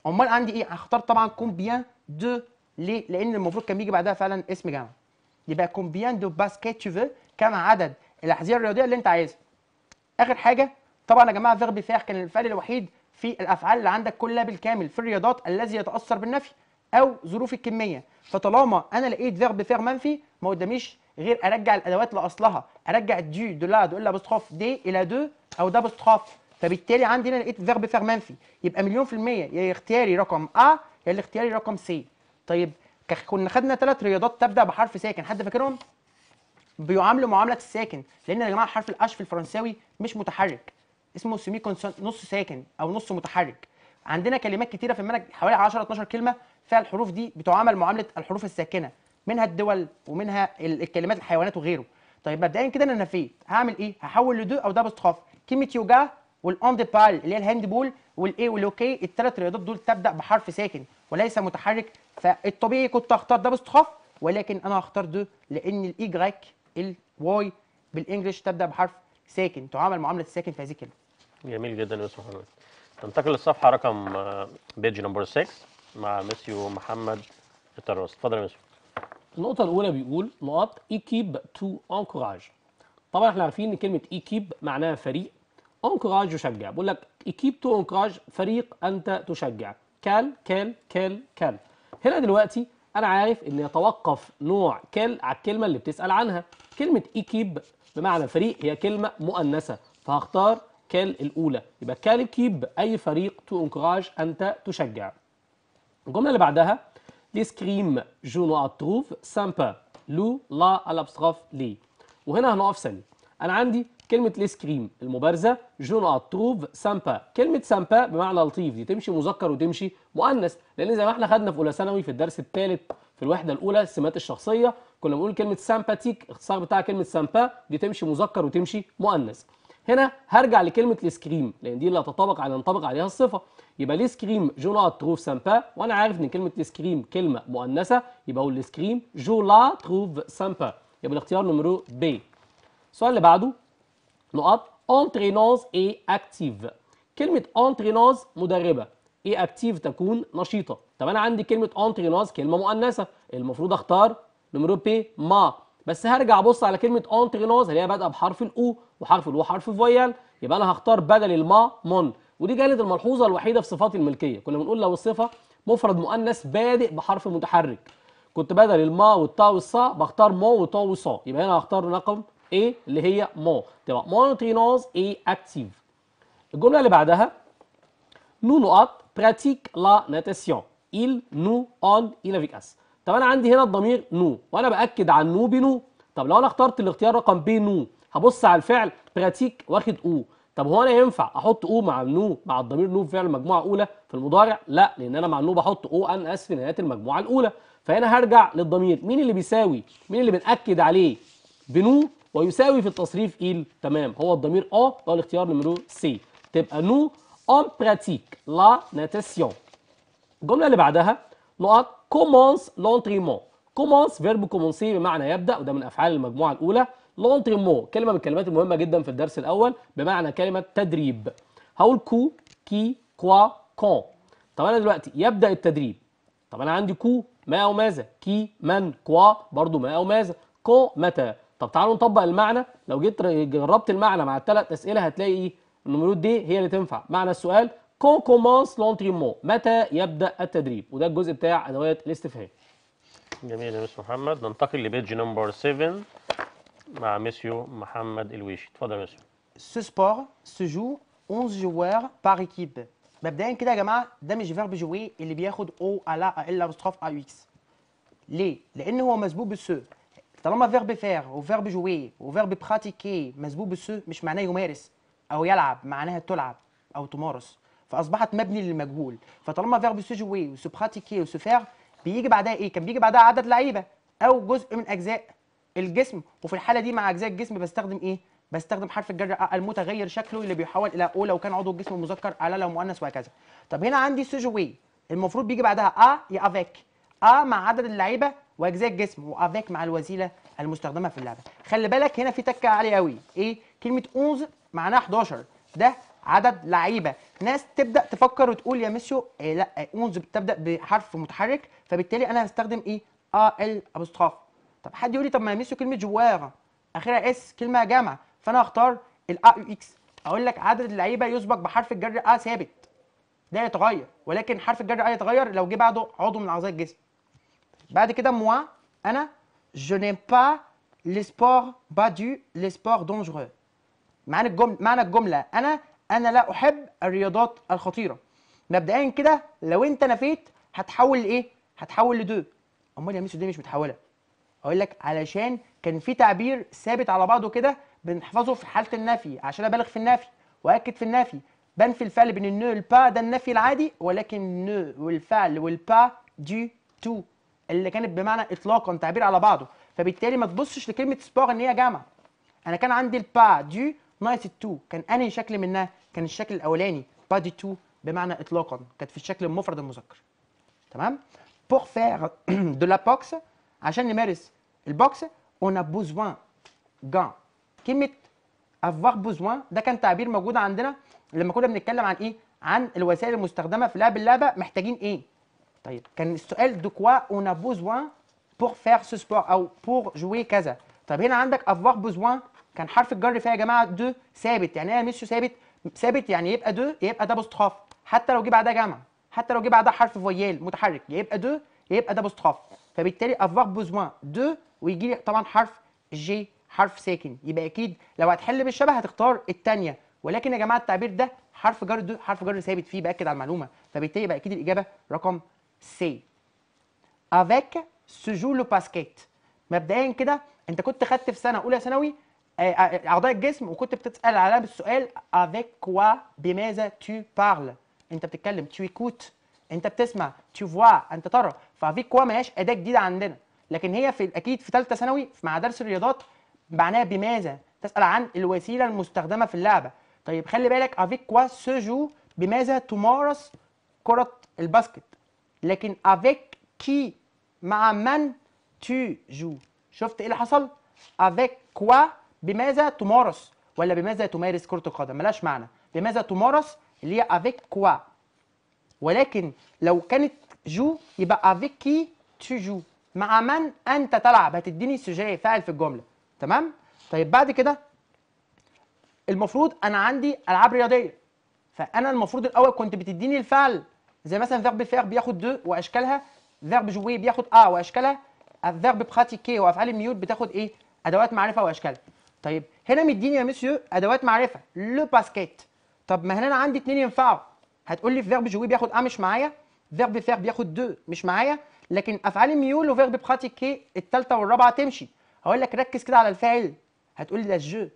او امال عندي ايه هختار طبعا كومبيان دو ليه لان المفروض كان بيجي بعدها فعلا اسم جامعه يبقى كومبيان دو باسكيت تو كم عدد الاحذيه الرياضيه اللي انت عايزها اخر حاجه طبعا يا جماعه فيغ بي كان الفعل الوحيد في الافعال اللي عندك كلها بالكامل في الرياضات الذي يتاثر بالنفي او ظروف الكميه فطالما انا لقيت فيرب فير منفي ما قداميش غير ارجع الادوات لاصلها ارجع دي دولا دو الا بوستروف دي الى دو او ده بوستروف فبالتالي عندي هنا لقيت فيرب فير منفي يبقى مليون في الميه يا اختياري رقم ا يا اختياري رقم سي طيب كنا خدنا ثلاث رياضات تبدا بحرف ساكن حد فاكرهم بيعاملوا معامله الساكن لان يا جماعه حرف الاش في الفرنساوي مش متحرك اسمه سيمي نص ساكن او نص متحرك عندنا كلمات كتيره في المنهج حوالي 10 12 كلمه فيها الحروف دي بتعامل معامله الحروف الساكنه منها الدول ومنها الكلمات الحيوانات وغيره طيب مبدئيا كده انا نفيت هعمل ايه هحول لدو او دبل استخاف كلمه يوجا والاون دي بال اللي هي الهاند بول والاي والاوكي الثلاث رياضات دول تبدا بحرف ساكن وليس متحرك فالطبيعي كنت هختار دبل استخاف ولكن انا هختار دو لان الايجريك الواي بالانجلش تبدا بحرف ساكن تعامل معامله الساكن في هذه الكلمه جميل جدا يا يوسف ننتقل للصفحه رقم بيج نمبر 6 مع مسيو محمد التراس اتفضل يا مسيو النقطة الأولى بيقول نقاط إيكيب تو أنكوراج طبعا احنا عارفين إن كلمة إيكيب معناها فريق أنكوراج يشجع بيقول لك إيكيب تو أنكوراج فريق أنت تشجع كال كال كال كال هنا دلوقتي أنا عارف إن يتوقف نوع كال على الكلمة اللي بتسأل عنها كلمة إيكيب بمعنى فريق هي كلمة مؤنثة فهختار كال الأولى يبقى كال كيب أي فريق تو أنكوراج أنت تشجع الجمله اللي بعدها كريم جو نو اتروف سامبا لو لا الابستراف لي وهنا هنقف ثانيه انا عندي كلمه كريم المبارزه جو نو اتروف سامبا كلمه سامبا بمعنى لطيف دي تمشي مذكر وتمشي مؤنث لان زي ما احنا خدنا في اولى ثانوي في الدرس الثالث في الوحده الاولى السمات الشخصيه كنا بنقول كلمه سامباتيك اختصار بتاع كلمه سامبا دي تمشي مذكر وتمشي مؤنث هنا هرجع لكلمه الاسكريم لان دي اللي هتطبق على ينطبق عليها الصفه يبقى جو لا تروف سامبا وانا عارف ان كلمه الاسكريم كلمه مؤنثه يبقى اقول جو جولا تروف سامبا يبقى الاختيار نمرو بي السؤال اللي بعده نقط اونترينوز اي اكتيف كلمه اونترينوز مدربه اي اكتيف تكون نشيطه طب انا عندي كلمه اونترينوز كلمه مؤنثه المفروض اختار نمرو بي ما بس هرجع ابص على كلمه اونترينوز اللي هي بادئه بحرف الاو وحرف الو حرف فويال يبقى انا هختار بدل الما مون ودي كانت الملحوظه الوحيده في صفات الملكيه كنا بنقول لو الصفه مفرد مؤنث بادئ بحرف متحرك كنت بدل الما والطا والصا بختار مو وطا وصا يبقى هنا هختار رقم ايه اللي هي مو تبقى مونوتينوز اي اكتيف الجمله اللي بعدها نو نقط براتيك لا ناتاسيون il نو اون il avec اس طب انا عندي هنا الضمير نو وانا باكد عن نو بنو طب لو انا اخترت الاختيار رقم بي نو هبص على الفعل براتيك واخد او طب هو انا ينفع احط او مع نو مع الضمير نو في فعل المجموعه الاولى في المضارع لا لان انا مع نو بحط او ان اس في نهايه المجموعه الاولى فهنا هرجع للضمير مين اللي بيساوي مين اللي بنأكد عليه بنو ويساوي في التصريف ايل تمام هو الضمير او ده الاختيار نمبر سي تبقى نو اون براتيك لا ناتاسيون الجمله اللي بعدها نقط كومونس لونتريمون كومونس فيرب كومونسي بمعنى يبدا وده من افعال المجموعه الاولى لونتريمون كلمه من الكلمات المهمه جدا في الدرس الاول بمعنى كلمه تدريب هقول كو كي كوا كون طب انا دلوقتي يبدا التدريب طب انا عندي كو ما او ماذا كي من كوا برضو ما او ماذا كو متى طب تعالوا نطبق المعنى لو جيت جربت المعنى مع الثلاث اسئله هتلاقي ايه النمرود دي هي اللي تنفع معنى السؤال كو كومونس لونتريمون متى يبدا التدريب وده الجزء بتاع ادوات الاستفهام جميل يا مستر محمد ننتقل لبيج نمبر 7 مع ميسيو محمد الويشي اتفضل يا ميسيو سو سبور سو جو 11 جوار بار ايكيب مبدئيا كده يا جماعه ده مش فيرب جوي اللي بياخد او على الا بستراف ا اكس ليه لان هو مسبوب بالسو طالما فيرب فير وفيرب جوي وفيرب براتيكي مسبوب بالسو مش معناه يمارس او يلعب معناها تلعب او تمارس فاصبحت مبني للمجهول فطالما فيرب سو جوي وسو براتيكي وسو فير بيجي بعدها ايه كان بيجي بعدها عدد لعيبه او جزء من اجزاء الجسم وفي الحاله دي مع اجزاء الجسم بستخدم ايه بستخدم حرف الجر آه، المتغير شكله اللي بيحول الى او لو كان عضو الجسم مذكر على آه، لو مؤنث وهكذا طب هنا عندي سوجوي المفروض بيجي بعدها ا آه يا افيك ا مع عدد اللعيبه واجزاء الجسم وافيك مع الوسيله المستخدمه في اللعبه خلي بالك هنا في تكه عاليه قوي ايه كلمه اونز معناها 11 ده عدد لعيبه ناس تبدا تفكر وتقول يا ميسيو إيه لا اونز بتبدا بحرف متحرك فبالتالي انا هستخدم ايه ا ال ابوستراف طب حد يقول لي طب ما ميسيو كلمه جوار اخرها اس كلمه جامعه فانا هختار الا يو اكس اقول لك عدد اللعيبه يسبق بحرف الجر ا ثابت ده يتغير ولكن حرف الجر ا يتغير لو جه بعده عضو من اعضاء الجسم بعد كده موا انا جو ني با لي سبور با دو لي سبور دونجورو معنى الجمله معنى الجمله انا انا لا احب الرياضات الخطيره مبدئيا كده لو انت نفيت هتحول لايه هتحول لدو امال يا ميسو دي مش متحوله اقول لك علشان كان في تعبير ثابت على بعضه كده بنحفظه في حاله النفي عشان ابالغ في النفي واكد في النفي بنفي الفعل بين النو والبا ده النفي العادي ولكن النو والفعل والبا دي تو اللي كانت بمعنى اطلاقا تعبير على بعضه فبالتالي ما تبصش لكلمه سبور ان هي جامعه انا كان عندي البا دي ناقص التو كان انهي شكل منها كان الشكل الاولاني با دي تو بمعنى اطلاقا كانت في الشكل المفرد المذكر تمام بور فير دو لا boxe عشان نمارس البوكس اون ا بوزوان جان كلمه افوار بوزوان ده كان تعبير موجود عندنا لما كنا بنتكلم عن ايه عن الوسائل المستخدمه في لعب اللعبه محتاجين ايه طيب كان السؤال دو كوا اون ا بوزوان بور فير سو سبور او بور جوي كذا طب هنا عندك افوار بوزوان كان حرف الجر فيها يا جماعه دو ثابت يعني ايه مش ثابت ثابت يعني يبقى دو يبقى ده بوستخاف حتى لو جه بعدها جمع حتى لو جه بعدها حرف فويال متحرك يبقى دو يبقى ده بوستخاف فبالتالي افوار بوزوان دو ويجي لي طبعا حرف جي حرف ساكن يبقى اكيد لو هتحل بالشبه هتختار الثانيه ولكن يا جماعه التعبير ده حرف جر حرف جر ثابت فيه باكد على المعلومه فبالتالي يبقى اكيد الاجابه رقم سي افيك سجو لو باسكيت مبدئيا كده انت كنت خدت في سنه اولى ثانوي آه، آه، اعضاء الجسم وكنت بتسال على السؤال افيك كوا بماذا تو بارل انت بتتكلم تو ايكوت انت بتسمع تو فوا انت ترى فافيك كوا ما هياش اداه جديده عندنا لكن هي في اكيد في ثالثه ثانوي مع درس الرياضات معناها بماذا تسال عن الوسيله المستخدمه في اللعبه طيب خلي بالك افيك كوا سجو بماذا تمارس كره الباسكت لكن افيك كي مع من تو جو؟ شفت ايه اللي حصل افيك كوا بماذا تمارس ولا بماذا تمارس كره القدم ملهاش معنى بماذا تمارس اللي هي افيك كوا ولكن لو كانت جو يبقى افيك كي تو جو مع من انت تلعب هتديني السجاي فاعل في الجمله تمام طيب بعد كده المفروض انا عندي العاب رياضيه فانا المفروض الاول كنت بتديني الفعل زي مثلا فيرب فير بياخد دو واشكالها فيرب جوي بياخد اه واشكالها الفيرب براتيكي وافعال الميوت بتاخد ايه ادوات معرفه واشكالها طيب هنا مديني يا مسيو ادوات معرفه لو باسكيت طب ما هنا انا عندي اتنين ينفعوا هتقول لي فيرب جوي بياخد اه مش معايا فيرب فير بياخد دو مش معايا لكن افعال ميول وفيرب براتيكي الثالثه والرابعه تمشي هقول لك ركز كده على الفاعل هتقول لي ده جو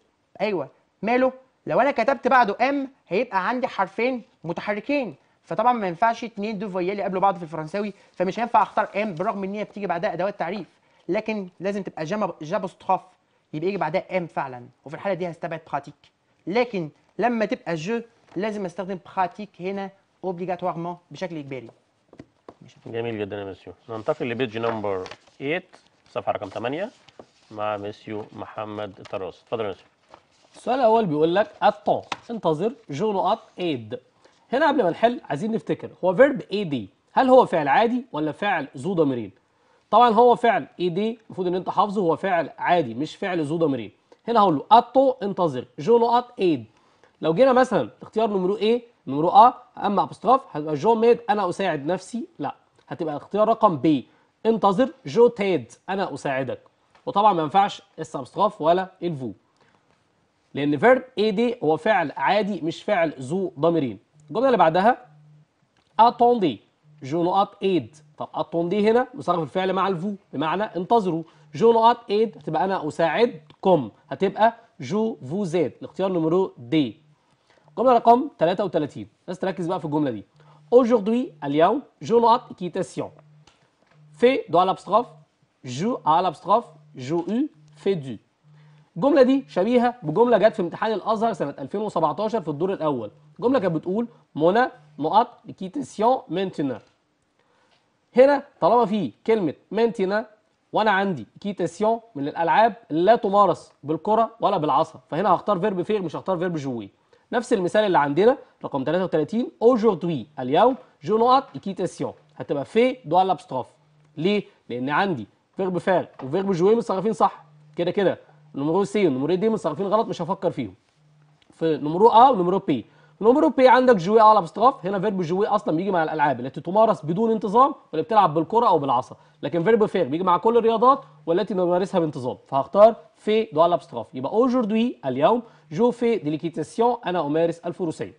ايوه ماله لو انا كتبت بعده ام هيبقى عندي حرفين متحركين فطبعا ما ينفعش اتنين دو فيالي قبلوا بعض في الفرنساوي فمش هينفع اختار ام بالرغم ان هي بتيجي بعدها ادوات تعريف لكن لازم تبقى جاب جابوستخاف يبقى يجي بعدها ام فعلا وفي الحاله دي هستبعد براتيك لكن لما تبقى جو لازم استخدم براتيك هنا اوبليجاتوارمون بشكل اجباري جميل جدا يا مسيو ننتقل لبيج نمبر 8 صفحه رقم 8 مع مسيو محمد طراس اتفضل يا مسيو السؤال الاول بيقول لك اتون انتظر جو نقط ايد هنا قبل ما نحل عايزين نفتكر هو فيرب اي دي هل هو فعل عادي ولا فعل ذو ضميرين طبعا هو فعل اي دي المفروض ان انت حافظه هو فعل عادي مش فعل ذو ضميرين هنا هقول له اتو انتظر جو نقط ايد لو جينا مثلا اختيار نمرو ايه نمرو أ اه اما أبستراف هتبقى جو ميد انا اساعد نفسي لا هتبقى الاختيار رقم بي انتظر جو تيد انا اساعدك وطبعا ما ينفعش السبستراف ولا الفو لان فيرب اي دي هو فعل عادي مش فعل ذو ضميرين الجمله اللي بعدها اتوندي جو نقط ايد طب اتوندي هنا مصرف الفعل مع الفو بمعنى انتظروا جو نقط ايد هتبقى انا اساعدكم هتبقى جو فو زيد الاختيار نمرو دي جمله رقم 33 بس تركز بقى في الجمله دي aujourd'hui اليوم je note équitation fait dans l'abstrophe joue à l'abstrophe joue fait du الجمله دي شبيهه بجمله جت في امتحان الازهر سنه 2017 في الدور الاول الجمله كانت بتقول مونا نقط كيتيسيون مينتينا. هنا طالما في كلمه مينتينا وانا عندي كيتاسيون من الالعاب اللي لا تمارس بالكره ولا بالعصا فهنا هختار فيرب فيغ مش هختار فيرب جوي نفس المثال اللي عندنا رقم 33 aujourd'hui اليوم je note équitation هتبقى في دو لابستروف ليه؟ لان عندي فيرب فار وفيرب جوي متصرفين صح كده كده نمرو سي ونمرو دي متصرفين غلط مش هفكر فيهم في نمرو ا ونمرو بي نمبر بي عندك جوي على باستغاف هنا فيرب جوي اصلا بيجي مع الالعاب التي تمارس بدون انتظام واللي بتلعب بالكره او بالعصا لكن فيرب فير بيجي مع كل الرياضات والتي نمارسها بانتظام فهختار في دو على باستغاف يبقى اوجوردي اليوم جو في ديليكيتاسيون انا امارس الفروسيه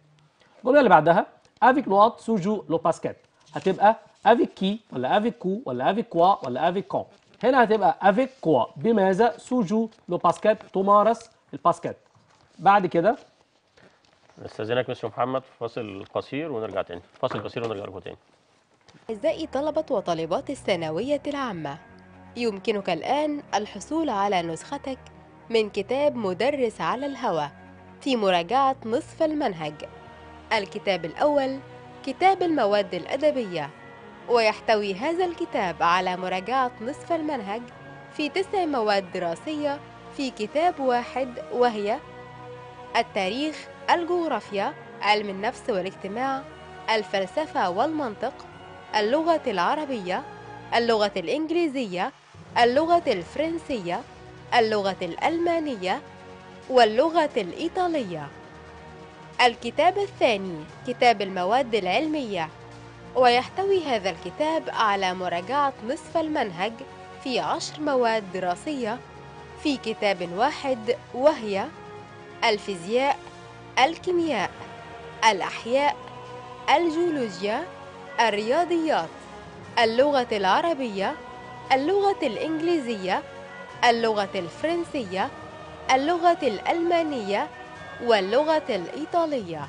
الجمله اللي بعدها افيك نوات سوجو لو باسكيت هتبقى افيك كي ولا افيك كو ولا افيك كوا ولا افيك كون هنا هتبقى افيك كوا بماذا سوجو لو باسكيت تمارس الباسكيت بعد كده نستاذنك مستر محمد في فاصل قصير ونرجع تاني فاصل قصير ونرجع لكم تاني أعزائي طلبة وطالبات الثانوية العامة يمكنك الآن الحصول على نسختك من كتاب مدرس على الهوى في مراجعة نصف المنهج الكتاب الأول كتاب المواد الأدبية ويحتوي هذا الكتاب على مراجعة نصف المنهج في تسع مواد دراسية في كتاب واحد وهي التاريخ الجغرافيا علم النفس والاجتماع الفلسفة والمنطق اللغة العربية اللغة الإنجليزية اللغة الفرنسية اللغة الألمانية واللغة الإيطالية الكتاب الثاني كتاب المواد العلمية ويحتوي هذا الكتاب على مراجعة نصف المنهج في عشر مواد دراسية في كتاب واحد وهي الفيزياء الكيمياء الأحياء الجيولوجيا الرياضيات اللغة العربية اللغة الإنجليزية اللغة الفرنسية اللغة الألمانية واللغة الإيطالية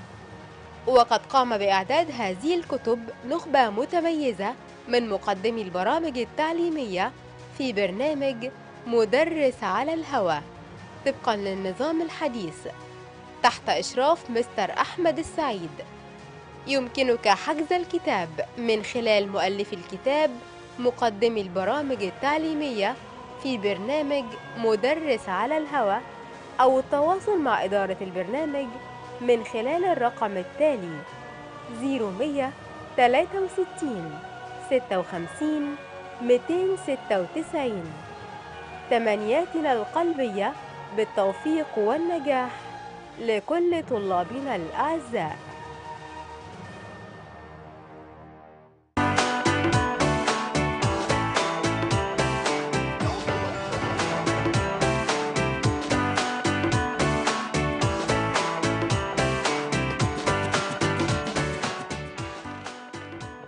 وقد قام بإعداد هذه الكتب نخبة متميزة من مقدمي البرامج التعليمية في برنامج مدرس على الهواء طبقا للنظام الحديث تحت إشراف مستر أحمد السعيد يمكنك حجز الكتاب من خلال مؤلف الكتاب مقدم البرامج التعليمية في برنامج مدرس على الهوى أو التواصل مع إدارة البرنامج من خلال الرقم التالي 0163 56 296 تمنياتنا القلبية بالتوفيق والنجاح لكل طلابنا الأعزاء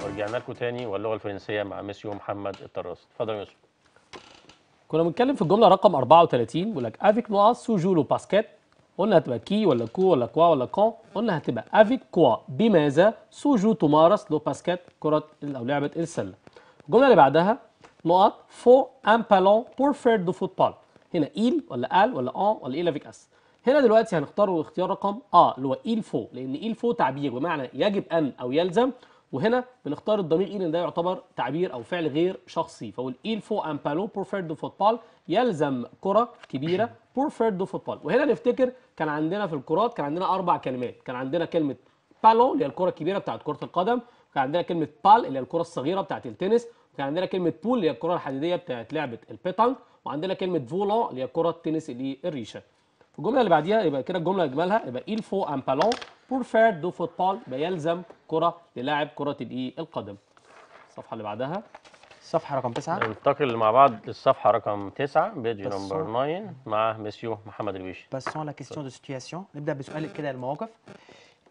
رجعنا لكم تاني واللغه الفرنسيه مع مسيو محمد الطراز اتفضل يا مسيو كنا بنتكلم في الجمله رقم 34 بيقول لك افيك نوا سوجو لو باسكيت قلنا هتبقى كي ولا كو ولا كوا ولا كون قلنا هتبقى افيك كوا بماذا سوجو تمارس لو باسكيت كره او لعبه السله الجمله اللي بعدها نقط فو ان بالون بور فير دو فوتبال هنا ايل ولا ال ولا ان ولا ايل افيك اس هنا دلوقتي هنختار اختيار رقم ا آه، اللي هو ايل فو لان ايل فو تعبير بمعنى يجب ان او يلزم وهنا بنختار الضمير اي e لان ده يعتبر تعبير او فعل غير شخصي فاقول ايل فو ان بالو بورفير دو فوتبال يلزم كره كبيره بورفير دو فوتبال وهنا نفتكر كان عندنا في الكرات كان عندنا اربع كلمات كان عندنا كلمه بالو اللي هي الكره الكبيره بتاعت كره القدم وكان عندنا كلمه بال اللي هي الكره الصغيره بتاعت التنس وكان عندنا كلمه بول اللي هي الكره الحديديه بتاعت لعبه البيتانج وعندنا كلمه فولون اللي هي كره التنس اللي الريشه في الجمله اللي بعديها يبقى كده الجمله اجمالها يبقى il faut un بالون pour faire du football يبقى يلزم كره للاعب كره الايه القدم الصفحه اللي بعدها الصفحه رقم 9 ننتقل مع بعض للصفحه رقم 9 بيج نمبر 9 مع مسيو محمد الويشي بس لا كيستيون دو سيتوياسيون نبدا بسؤال كده المواقف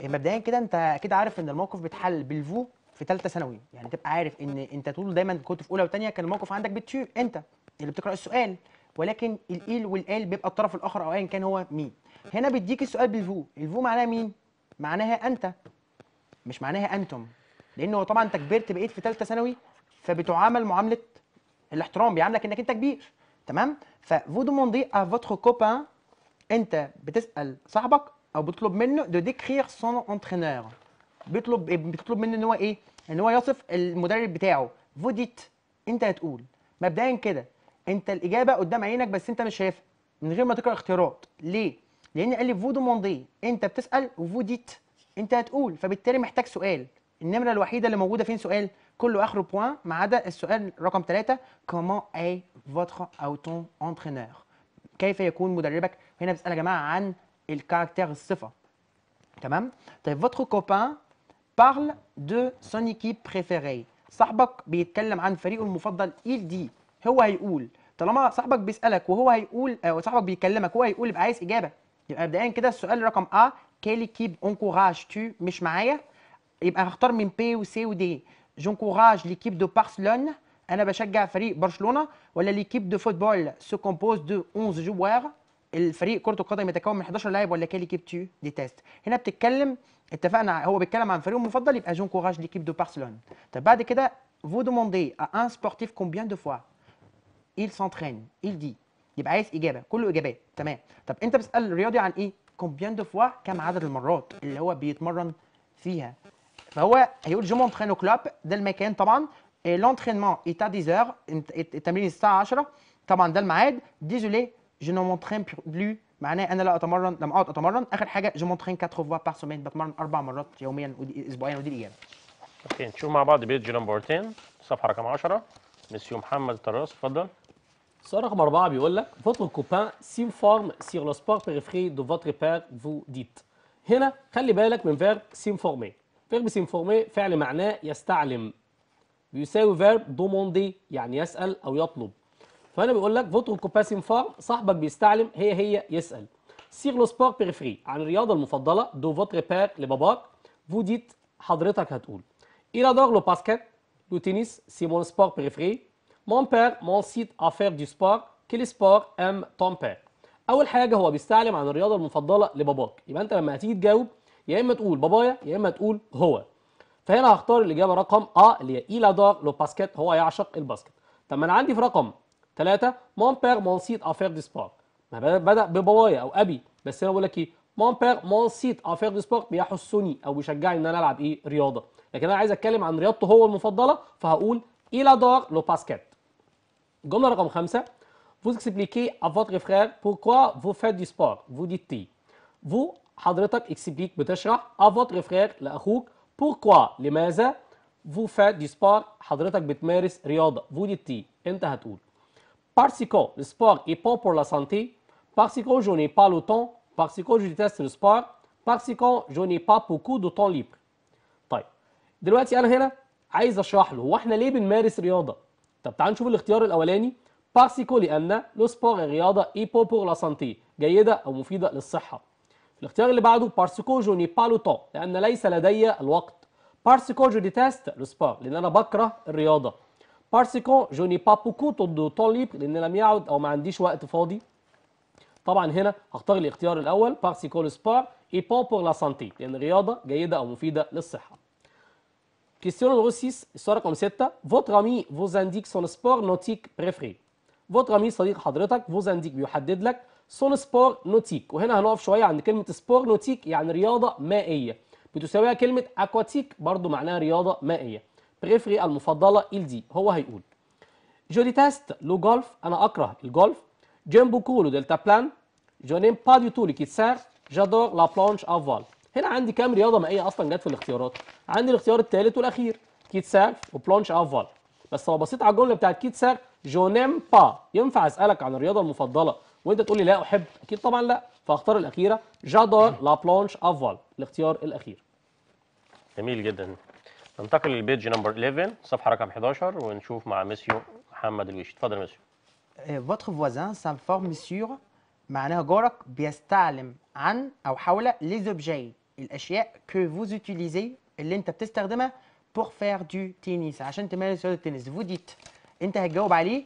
إيه، مبدئيا كده انت اكيد عارف ان الموقف بيتحل بالفو في ثالثه ثانوي يعني تبقى عارف ان انت طول دايما كنت في اولى وثانيه كان الموقف عندك بتشو انت اللي يعني بتقرا السؤال ولكن الايل والال بيبقى الطرف الاخر او ايا كان هو مين هنا بيديك السؤال بالفو الفو معناها مين معناها انت مش معناها انتم لان هو طبعا انت كبرت بقيت في ثالثه ثانوي فبتعامل معامله الاحترام بيعاملك انك انت كبير تمام ففو دوموندي ا فوتر كوبان انت بتسال صاحبك او بتطلب منه دو ديكريغ سون انترينور بيطلب بتطلب منه ان هو ايه ان هو يصف المدرب بتاعه فو ديت انت هتقول مبدئيا كده انت الاجابه قدام عينك بس انت مش شايفها من غير ما تقرا اختيارات ليه لان لي فو دوموندي انت بتسال وفو ديت انت هتقول فبالتالي محتاج سؤال النمره الوحيده اللي موجوده فين سؤال كله اخره بوان ما عدا السؤال رقم ثلاثة كومون اي فوتر اوتون انترينور كيف يكون مدربك هنا بسال يا جماعه عن الكاركتر الصفه تمام طيب فوتر كوبان بارل دو سون ايكيب بريفيري صاحبك بيتكلم عن فريقه المفضل ايل دي هو هيقول طالما صاحبك بيسالك وهو هيقول او آه، صاحبك بيكلمك وهو هيقول يبقى عايز اجابه يبقى مبدئيا كده السؤال رقم ا كالي كيب انكوراج تو مش معايا يبقى هختار من بي وسي ودي جونكوراج ليكيب دو بارسلون انا بشجع فريق برشلونه ولا ليكيب دو فوتبول سو كومبوز دو 11 جوار الفريق كره القدم يتكون من 11 لاعب ولا كالي كيب تو دي تيست هنا بتتكلم اتفقنا هو بيتكلم عن فريقه المفضل يبقى جونكوراج ليكيب دو بارسلون طب بعد كده فو دوموندي ا ان سبورتيف combien دو فوا ايه s'entraîne ايه الدي يبقى عايز اجابه كله اجابات تمام طب انت بتسال الرياضي عن ايه كومبيان دو فوا كم عدد المرات اللي هو بيتمرن فيها فهو هيقول جو مونترين او كلوب ده المكان طبعا لونترينمون ايتا ديزور التمرين الساعه 10 طبعا ده الميعاد ديزولي جو نو مونترين بلو معناه انا لا اتمرن لما اقعد اتمرن اخر حاجه جو مونترين كاتر فوا بار سومين بتمرن اربع مرات يوميا ودي اسبوعيا ودي الاجابه اوكي نشوف مع بعض بيج نمبر 10 صفحه رقم 10 مسيو محمد الطراس اتفضل السؤال رقم أربعة بيقول لك فوتر كوبان سيم فورم سيغ لو سبور بريفري دو فوتر بير فو ديت هنا خلي بالك من فيرب سيم فورمي فيرب سيم فورمي فعل معناه يستعلم بيساوي فيرب دوموندي يعني يسأل أو يطلب فهنا بيقول لك فوتر كوبان سيم فورم صاحبك بيستعلم هي هي يسأل سيغ لو سبور بريفري عن الرياضة المفضلة دو فوتر بير لباباك فو ديت حضرتك هتقول إلى دور لو باسكت لو تنس سيمون مون سبور بريفري مون بير مون سيت افير دي سبور كل سبور ام تون بير أول حاجة هو بيستعلم عن الرياضة المفضلة لباباك، يبقى أنت لما هتيجي تجاوب يا إما تقول بابايا يا إما تقول هو. فهنا هختار الإجابة رقم أ اللي هي e إيل أدور لو باسكت هو يعشق الباسكت. طب ما أنا عندي في رقم ثلاثه مون بير مون سيت أفير دي سبور. ما بدأ ببابايا أو أبي بس أنا بقول لك إيه؟ مون بير مون سيت أفير دي سبور بيحسني أو بيشجعني إن أنا ألعب إيه؟ رياضة. لكن أنا عايز أتكلم عن رياضته هو المفضلة فهقول e إيل دار لو باسكت. جملة رقم خمسة vous expliquez à votre frère pourquoi vous faites du sport vous dites vous حضرتك explique بتشرح à votre frère لأخوك pourquoi لماذا vous faites du sport حضرتك بتمارس رياضة vous dites أنت هتقول parce que le sport est bon pour la santé parce que je n'ai pas le temps parce que je déteste le sport parce que je n'ai pas beaucoup de temps libre طيب دلوقتي أنا هنا عايز أشرح له هو إحنا ليه بنمارس رياضة طب تعال نشوف الاختيار الاولاني باسيكو لان لو سبور رياضه ايبو بور لا سانتي جيده او مفيده للصحه الاختيار اللي بعده بارسيكو جو ني با لو طون لان ليس لدي الوقت بارسيكو جو ديتاست لو سبور لان انا بكره الرياضه بارسيكو جو ني با بوكو دو طون ليبر لان لم يعد او ما عنديش وقت فاضي طبعا هنا هختار الاختيار الاول بارسيكو لو سبور ايبو بور لا سانتي لان الرياضه جيده او مفيده للصحه Question numéro 6, histoire comme 7. Votre ami vous indique son sport nautique préféré. Votre ami صديق حضرتك vous indique بيحدد لك son sport nautique وهنا هنقف شويه عند كلمه sport nautique يعني رياضه مائيه بتساويها كلمه aquatique برضو معناها رياضه مائيه. بريفري المفضله ال دي هو هيقول جو ديتاست لو جولف انا اكره الجولف جيم بوكو لو دلتا بلان جو نيم با دي تو لي كيتسار جادور لا بلانش افال هنا عندي كام رياضه مائيه اصلا جت في الاختيارات عندي الاختيار الثالث والاخير كيت ساك وبلونش افال بس لو بصيت على الجمله بتاعت كيت جو جونيم با ينفع اسالك عن الرياضه المفضله وانت تقول لي لا احب اكيد طبعا لا فاختار الاخيره جادور لا بلونش افال الاختيار الاخير جميل جدا ننتقل للبيج نمبر 11 صفحه رقم 11 ونشوف مع مسيو محمد الويش اتفضل مسيو eh, votre voisin s'informe sur معناها جارك بيستعلم عن او حول les objets الاشياء كو فوز اوتيليزي اللي انت بتستخدمها بور فير دو تينيس عشان تمارس رياضه التنس فو ديت انت هتجاوب عليه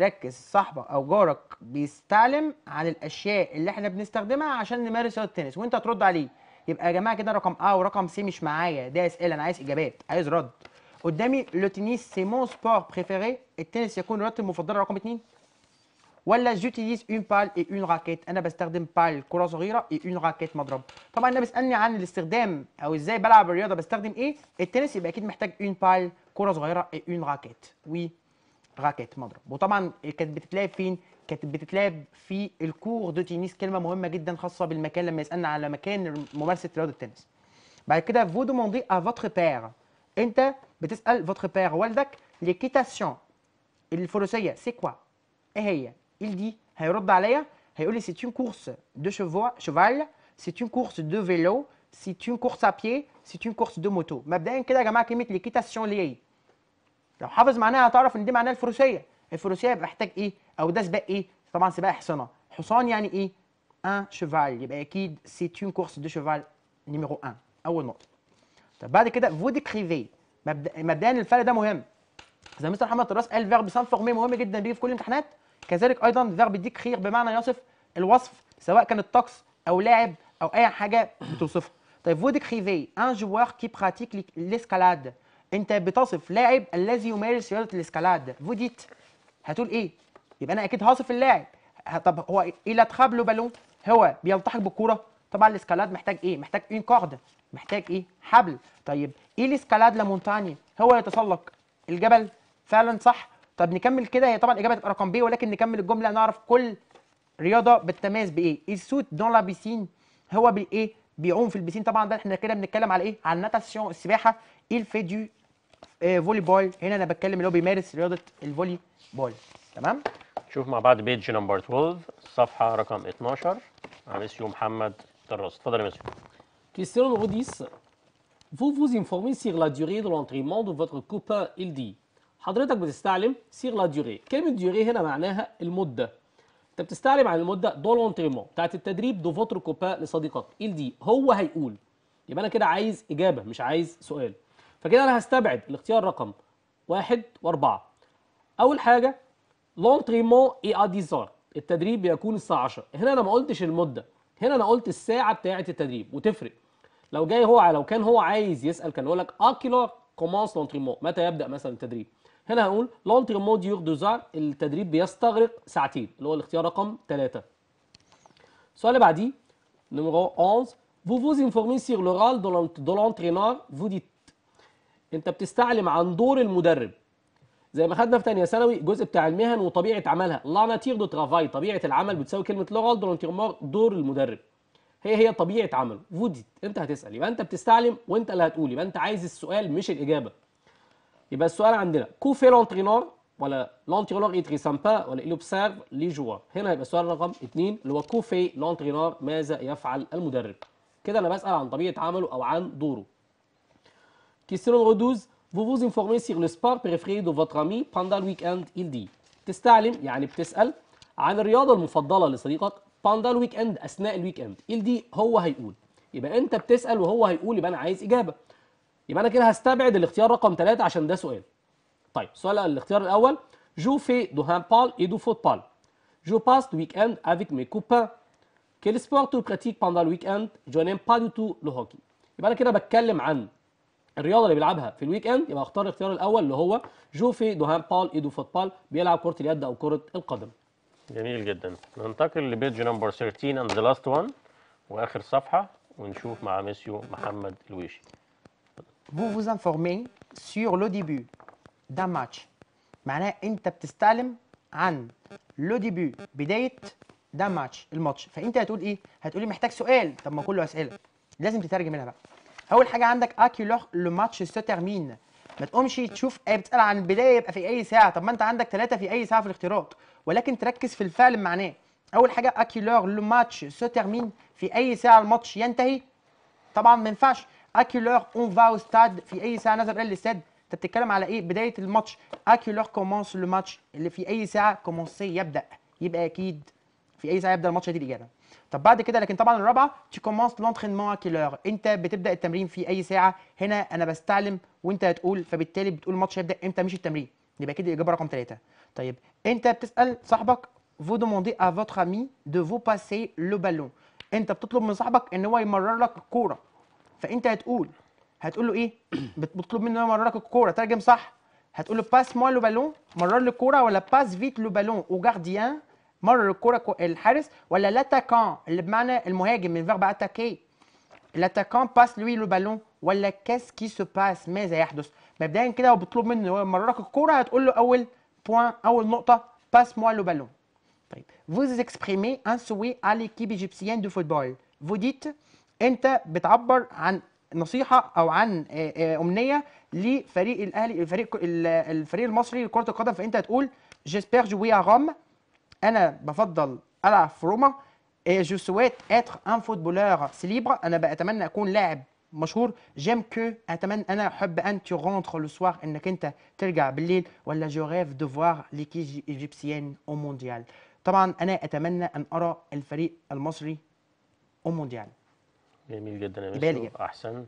ركز صاحبك او جارك بيستعلم عن الاشياء اللي احنا بنستخدمها عشان نمارس رياضه التنس وانت هترد عليه يبقى يا جماعه كده رقم ا ورقم سي مش معايا ده إيه؟ اسئله انا عايز اجابات عايز رد قدامي لو تنس سي مون سبور بريفيري التنس يكون رياضتي المفضله رقم 2 ولا جوتيليز اون بال اي اون راكيت انا بستخدم بال كره صغيره اي اون راكيت مضرب طبعا انا بيسالني عن الاستخدام او ازاي بلعب الرياضه بستخدم ايه التنس يبقى اكيد محتاج اون بال كره صغيره اي اون راكيت وي راكيت مضرب وطبعا كانت بتتلعب فين كانت بتتلعب في الكور دو تنس كلمه مهمه جدا خاصه بالمكان لما يسالنا على مكان ممارسه رياضه التنس بعد كده فو دوموندي ا فوتر بير انت بتسال فوتر بير والدك ليكيتاسيون الفروسيه سي كوا ايه هي il dit c'est une course de cheval c'est une course de vélo c'est une course à pied c'est une course de moto مبدئيا كده يا جماعه كلمه ليكيتاسيون dit? لو حافظ معناها هتعرف ان دي معناها الفروسيه الفروسيه بحتاج ايه او ده سباق ايه طبعا سباق حصانه حصان يعني ايه ان شيفال يبقى اكيد c'est une course de cheval نيميرو 1 اول نقطه طب بعد كده فو ديكريفي مبدئيا الفعل ده مهم زي مستر محمد طراس قال فيرب سان فورمي مهم جدا بيجي في كل الامتحانات كذلك ايضا فيرب ديكرير بمعنى يصف الوصف سواء كان الطقس او لاعب او اي حاجه بتوصفه طيب فو ديكريفي ان جوار كي براتيك ليسكالاد انت بتصف لاعب الذي يمارس رياضه الاسكالاد فو ديت هتقول ايه يبقى انا اكيد هصف اللاعب طب هو الى تخاب لو بالون هو بيلتحق بالكوره طبعا الاسكالاد محتاج ايه محتاج اون كورد محتاج ايه حبل طيب ايه الاسكالاد لا مونتاني هو يتسلق الجبل فعلا صح طب نكمل كده هي طبعا اجابه هتبقى رقم ب ولكن نكمل الجمله نعرف كل رياضه بالتماس بايه السوت دون لا بيسين هو بالايه بيعوم في البيسين طبعا ده احنا كده بنتكلم على ايه على الناتاسيون السباحه الفيديو فولي بول هنا انا بتكلم اللي هو بيمارس رياضه الفولي بول تمام شوف مع بعض بيج نمبر 12 صفحه رقم 12 مع مسيو محمد دراس اتفضل يا مسيو كيستيرون روديس Vous vous informez sur la durée de l'entraînement de votre copain, il dit حضرتك بتستعلم لا ديوري كلمه ديوري هنا معناها المده انت بتستعلم عن المده دول لونتريمون بتاعت التدريب دو فوتر كوبا لصديقك ايه دي هو هيقول يبقى انا كده عايز اجابه مش عايز سؤال فكده انا هستبعد الاختيار رقم واحد واربعه اول حاجه لونتريمون اي اديزار التدريب بيكون الساعه 10 هنا انا ما قلتش المده هنا انا قلت الساعه بتاعه التدريب وتفرق لو جاي هو لو كان هو عايز يسال كان يقول لك اكيلور كومونس لونتريمون متى يبدا مثلا التدريب هنا هقول لونترمون ديور دوزار التدريب بيستغرق ساعتين اللي هو الاختيار رقم 3 السؤال اللي بعديه نمرو 11 vous vous informez sur le rôle de l'entraîneur vous dites انت بتستعلم عن دور المدرب زي ما خدنا في ثانيه ثانوي الجزء بتاع المهن وطبيعه عملها لا ناتير دو ترافاي طبيعه العمل بتساوي كلمه لو رول دو لونترمور دور المدرب هي هي طبيعه عمله فوديت انت هتسال يبقى انت بتستعلم وانت اللي هتقول يبقى انت عايز السؤال مش الاجابه يبقى السؤال عندنا كو في لونترينور ولا لونترينور اي سامبا ولا الاوبسيرف لي جوار هنا يبقى السؤال رقم 2 اللي هو كو في لونترينور ماذا يفعل المدرب كده انا بسال عن طبيعه عمله او عن دوره كيستيون غدوز vous vous informez sur le sport préféré de votre ami pendant le week-end il dit تستعلم يعني بتسال عن الرياضه المفضله لصديقك pendant le weekend اثناء الويك اند il dit هو هيقول يبقى انت بتسال وهو هيقول يبقى انا عايز اجابه يبقى انا كده هستبعد الاختيار رقم ثلاثه عشان ده سؤال طيب سؤال الاختيار الاول جو في دو بال اي دو بال. جو باست ويك اند افيك مي كوبان كيل سبورت تو براتيك باندا الويك اند جو نيم با دو تو لو هوكي يبقى انا كده بتكلم عن الرياضه اللي بيلعبها في الويك اند يبقى اختار الاختيار الاول اللي هو جو في دوهان هامبال اي دو فوتبال بيلعب كره اليد او كره القدم جميل جدا ننتقل لبيج نمبر 13 اند ذا لاست وان واخر صفحه ونشوف مع ميسيو محمد الويشي vous vous informez sur le début d'un match معناها انت بتستعلم عن لو ديبي بدايه ده ماتش الماتش فانت هتقول ايه هتقول لي محتاج سؤال طب ما كله اسئله لازم تترجم منها بقى اول حاجه عندك اكيلور لو ماتش سو تيرمين ما تقومش تشوف اي آه، بتسال عن البدايه يبقى في اي ساعه طب ما انت عندك ثلاثه في اي ساعه في الاختراق ولكن تركز في الفعل معناه اول حاجه اكيلور لو ماتش سو تيرمين في اي ساعه الماتش ينتهي طبعا ما ينفعش اكيلور اون فا او ستاد في اي ساعه نزل قال الاستاد انت بتتكلم على ايه بدايه الماتش اكيلور كومونس لو ماتش اللي في اي ساعه كومونسي يبدا يبقى اكيد في اي ساعه يبدا الماتش دي الاجابه طب بعد كده لكن طبعا الرابعه تي كومونس لونترينمون اكيلور انت بتبدا التمرين في اي ساعه هنا انا بستعلم وانت هتقول فبالتالي بتقول الماتش هيبدا امتى مش التمرين يبقى كده الاجابه رقم ثلاثة طيب انت بتسال صاحبك فو دوموندي ا فوتر امي دو فو باسي لو بالون انت بتطلب من صاحبك ان هو يمرر لك الكوره فانت هتقول هتقول له ايه بتطلب منه يمرر لك الكوره ترجم صح هتقول له باس موا لو بالون مرر لي الكوره ولا باس فيت لو بالون او جارديان مرر الكوره الحارس ولا لاتاكان اللي بمعنى المهاجم من فيرب اتاكي لاتاكان باس لوي لو بالون ولا كاس كي سو باس ماذا يحدث مبدئيا كده وبطلب منه يمرر لك الكوره هتقول له اول بوان اول نقطه باس موا لو بالون طيب vous exprimez un souhait à l'équipe égyptienne de football vous dites انت بتعبر عن نصيحه او عن آه، آه، امنيه لفريق الاهلي الفريق الفريق المصري لكره القدم فانت هتقول جيسبير جوي روم انا بفضل العب في روما جو سويت اتر ان فوتبولور سليبر انا بتمنى اكون لاعب مشهور جيم كو اتمنى انا احب ان تو رونتر لو سوار انك انت ترجع بالليل ولا جو ريف دو فوار ليكيج ايجيبسيان او مونديال طبعا انا اتمنى ان ارى الفريق المصري او مونديال جميل جدا يا بالغ احسنت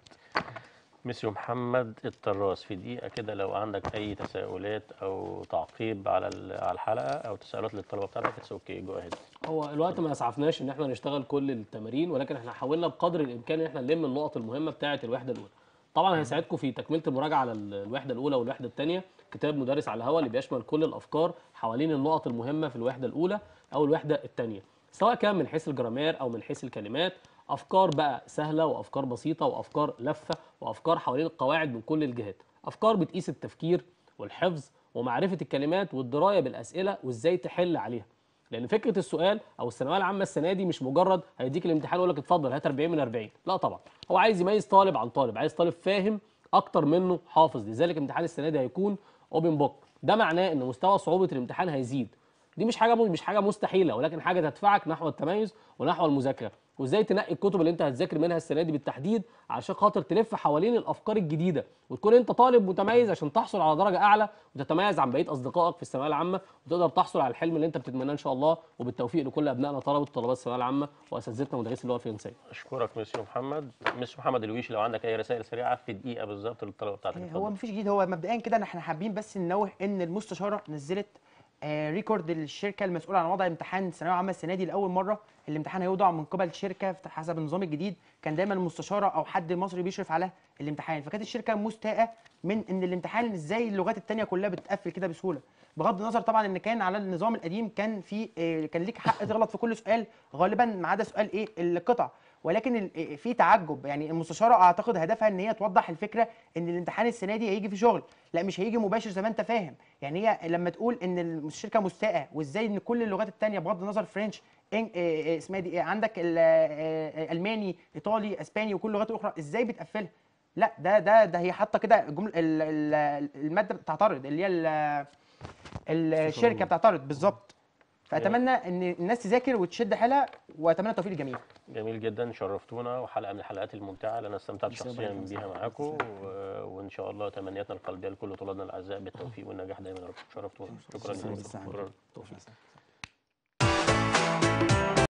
ميسيو محمد الطراس في دقيقه كده لو عندك اي تساؤلات او تعقيب على على الحلقه او تساؤلات للطلبه بتاعتك اتس اوكي جو اهيد هو الوقت ما اسعفناش ان احنا نشتغل كل التمارين ولكن احنا حاولنا بقدر الامكان ان احنا نلم النقط المهمه بتاعه الوحده الاولى طبعا هيساعدكم في تكمله المراجعه على الوحده الاولى والوحده الثانيه كتاب مدرس على الهواء اللي بيشمل كل الافكار حوالين النقط المهمه في الوحده الاولى او الوحده الثانيه سواء كان من حيث الجرامير او من حيث الكلمات افكار بقى سهله وافكار بسيطه وافكار لفه وافكار حوالين القواعد من كل الجهات افكار بتقيس التفكير والحفظ ومعرفه الكلمات والدرايه بالاسئله وازاي تحل عليها لان فكره السؤال او الثانويه العامه السنه دي مش مجرد هيديك الامتحان ويقول لك اتفضل هات 40 من 40 لا طبعا هو عايز يميز طالب عن طالب عايز طالب فاهم اكتر منه حافظ لذلك امتحان السنه دي هيكون اوبن بوك ده معناه ان مستوى صعوبه الامتحان هيزيد دي مش حاجه مش حاجه مستحيله ولكن حاجه تدفعك نحو التميز ونحو المذاكره وازاي تنقي الكتب اللي انت هتذاكر منها السنه دي بالتحديد عشان خاطر تلف حوالين الافكار الجديده وتكون انت طالب متميز عشان تحصل على درجه اعلى وتتميز عن بقيه اصدقائك في الثانويه العامه وتقدر تحصل على الحلم اللي انت بتتمناه ان شاء الله وبالتوفيق لكل ابنائنا طلبه وطلبات الثانويه العامه واساتذتنا ومدرسي اللغه الفرنسيه. اشكرك مسيو محمد، مسيو محمد الويشي لو عندك اي رسائل سريعه في دقيقه بالظبط للطلبه بتاعتك إيه، هو مفيش جديد هو مبدئيا كده احنا حابين بس ننوه ان المستشاره نزلت آه، ريكورد الشركه المسؤوله عن وضع امتحان الثانويه العامه السنه دي لاول مره الامتحان هيوضع من قبل شركه حسب النظام الجديد كان دايما مستشاره او حد مصري بيشرف على الامتحان فكانت الشركه مستاءه من ان الامتحان ازاي اللغات الثانيه كلها بتتقفل كده بسهوله بغض النظر طبعا ان كان على النظام القديم كان في آه، كان ليك حق تغلط في كل سؤال غالبا ما عدا سؤال ايه القطع ولكن إيه، في تعجب يعني المستشاره اعتقد هدفها ان هي توضح الفكره ان الامتحان السنه دي هيجي في شغل لا مش هيجي مباشر زي ما انت فاهم يعني هي لما تقول ان الشركه مستاءه وازاي ان كل اللغات الثانيه بغض النظر فرنش إيه، إيه، اسمها دي عندك الماني ايطالي اسباني وكل لغات اخرى ازاي بتقفلها لا ده ده ده هي حاطه كده الماده بتعترض اللي هي الشركه بتعترض بالظبط فاتمنى ان الناس تذاكر وتشد حيلها واتمنى التوفيق للجميع جميل جدا شرفتونا وحلقه من الحلقات الممتعه اللي انا استمتعت شخصيا بيها معاكم وان شاء الله تمنياتنا القلبيه لكل طلابنا الاعزاء بالتوفيق والنجاح دايما يا رب شرفتونا شكرا جزيلا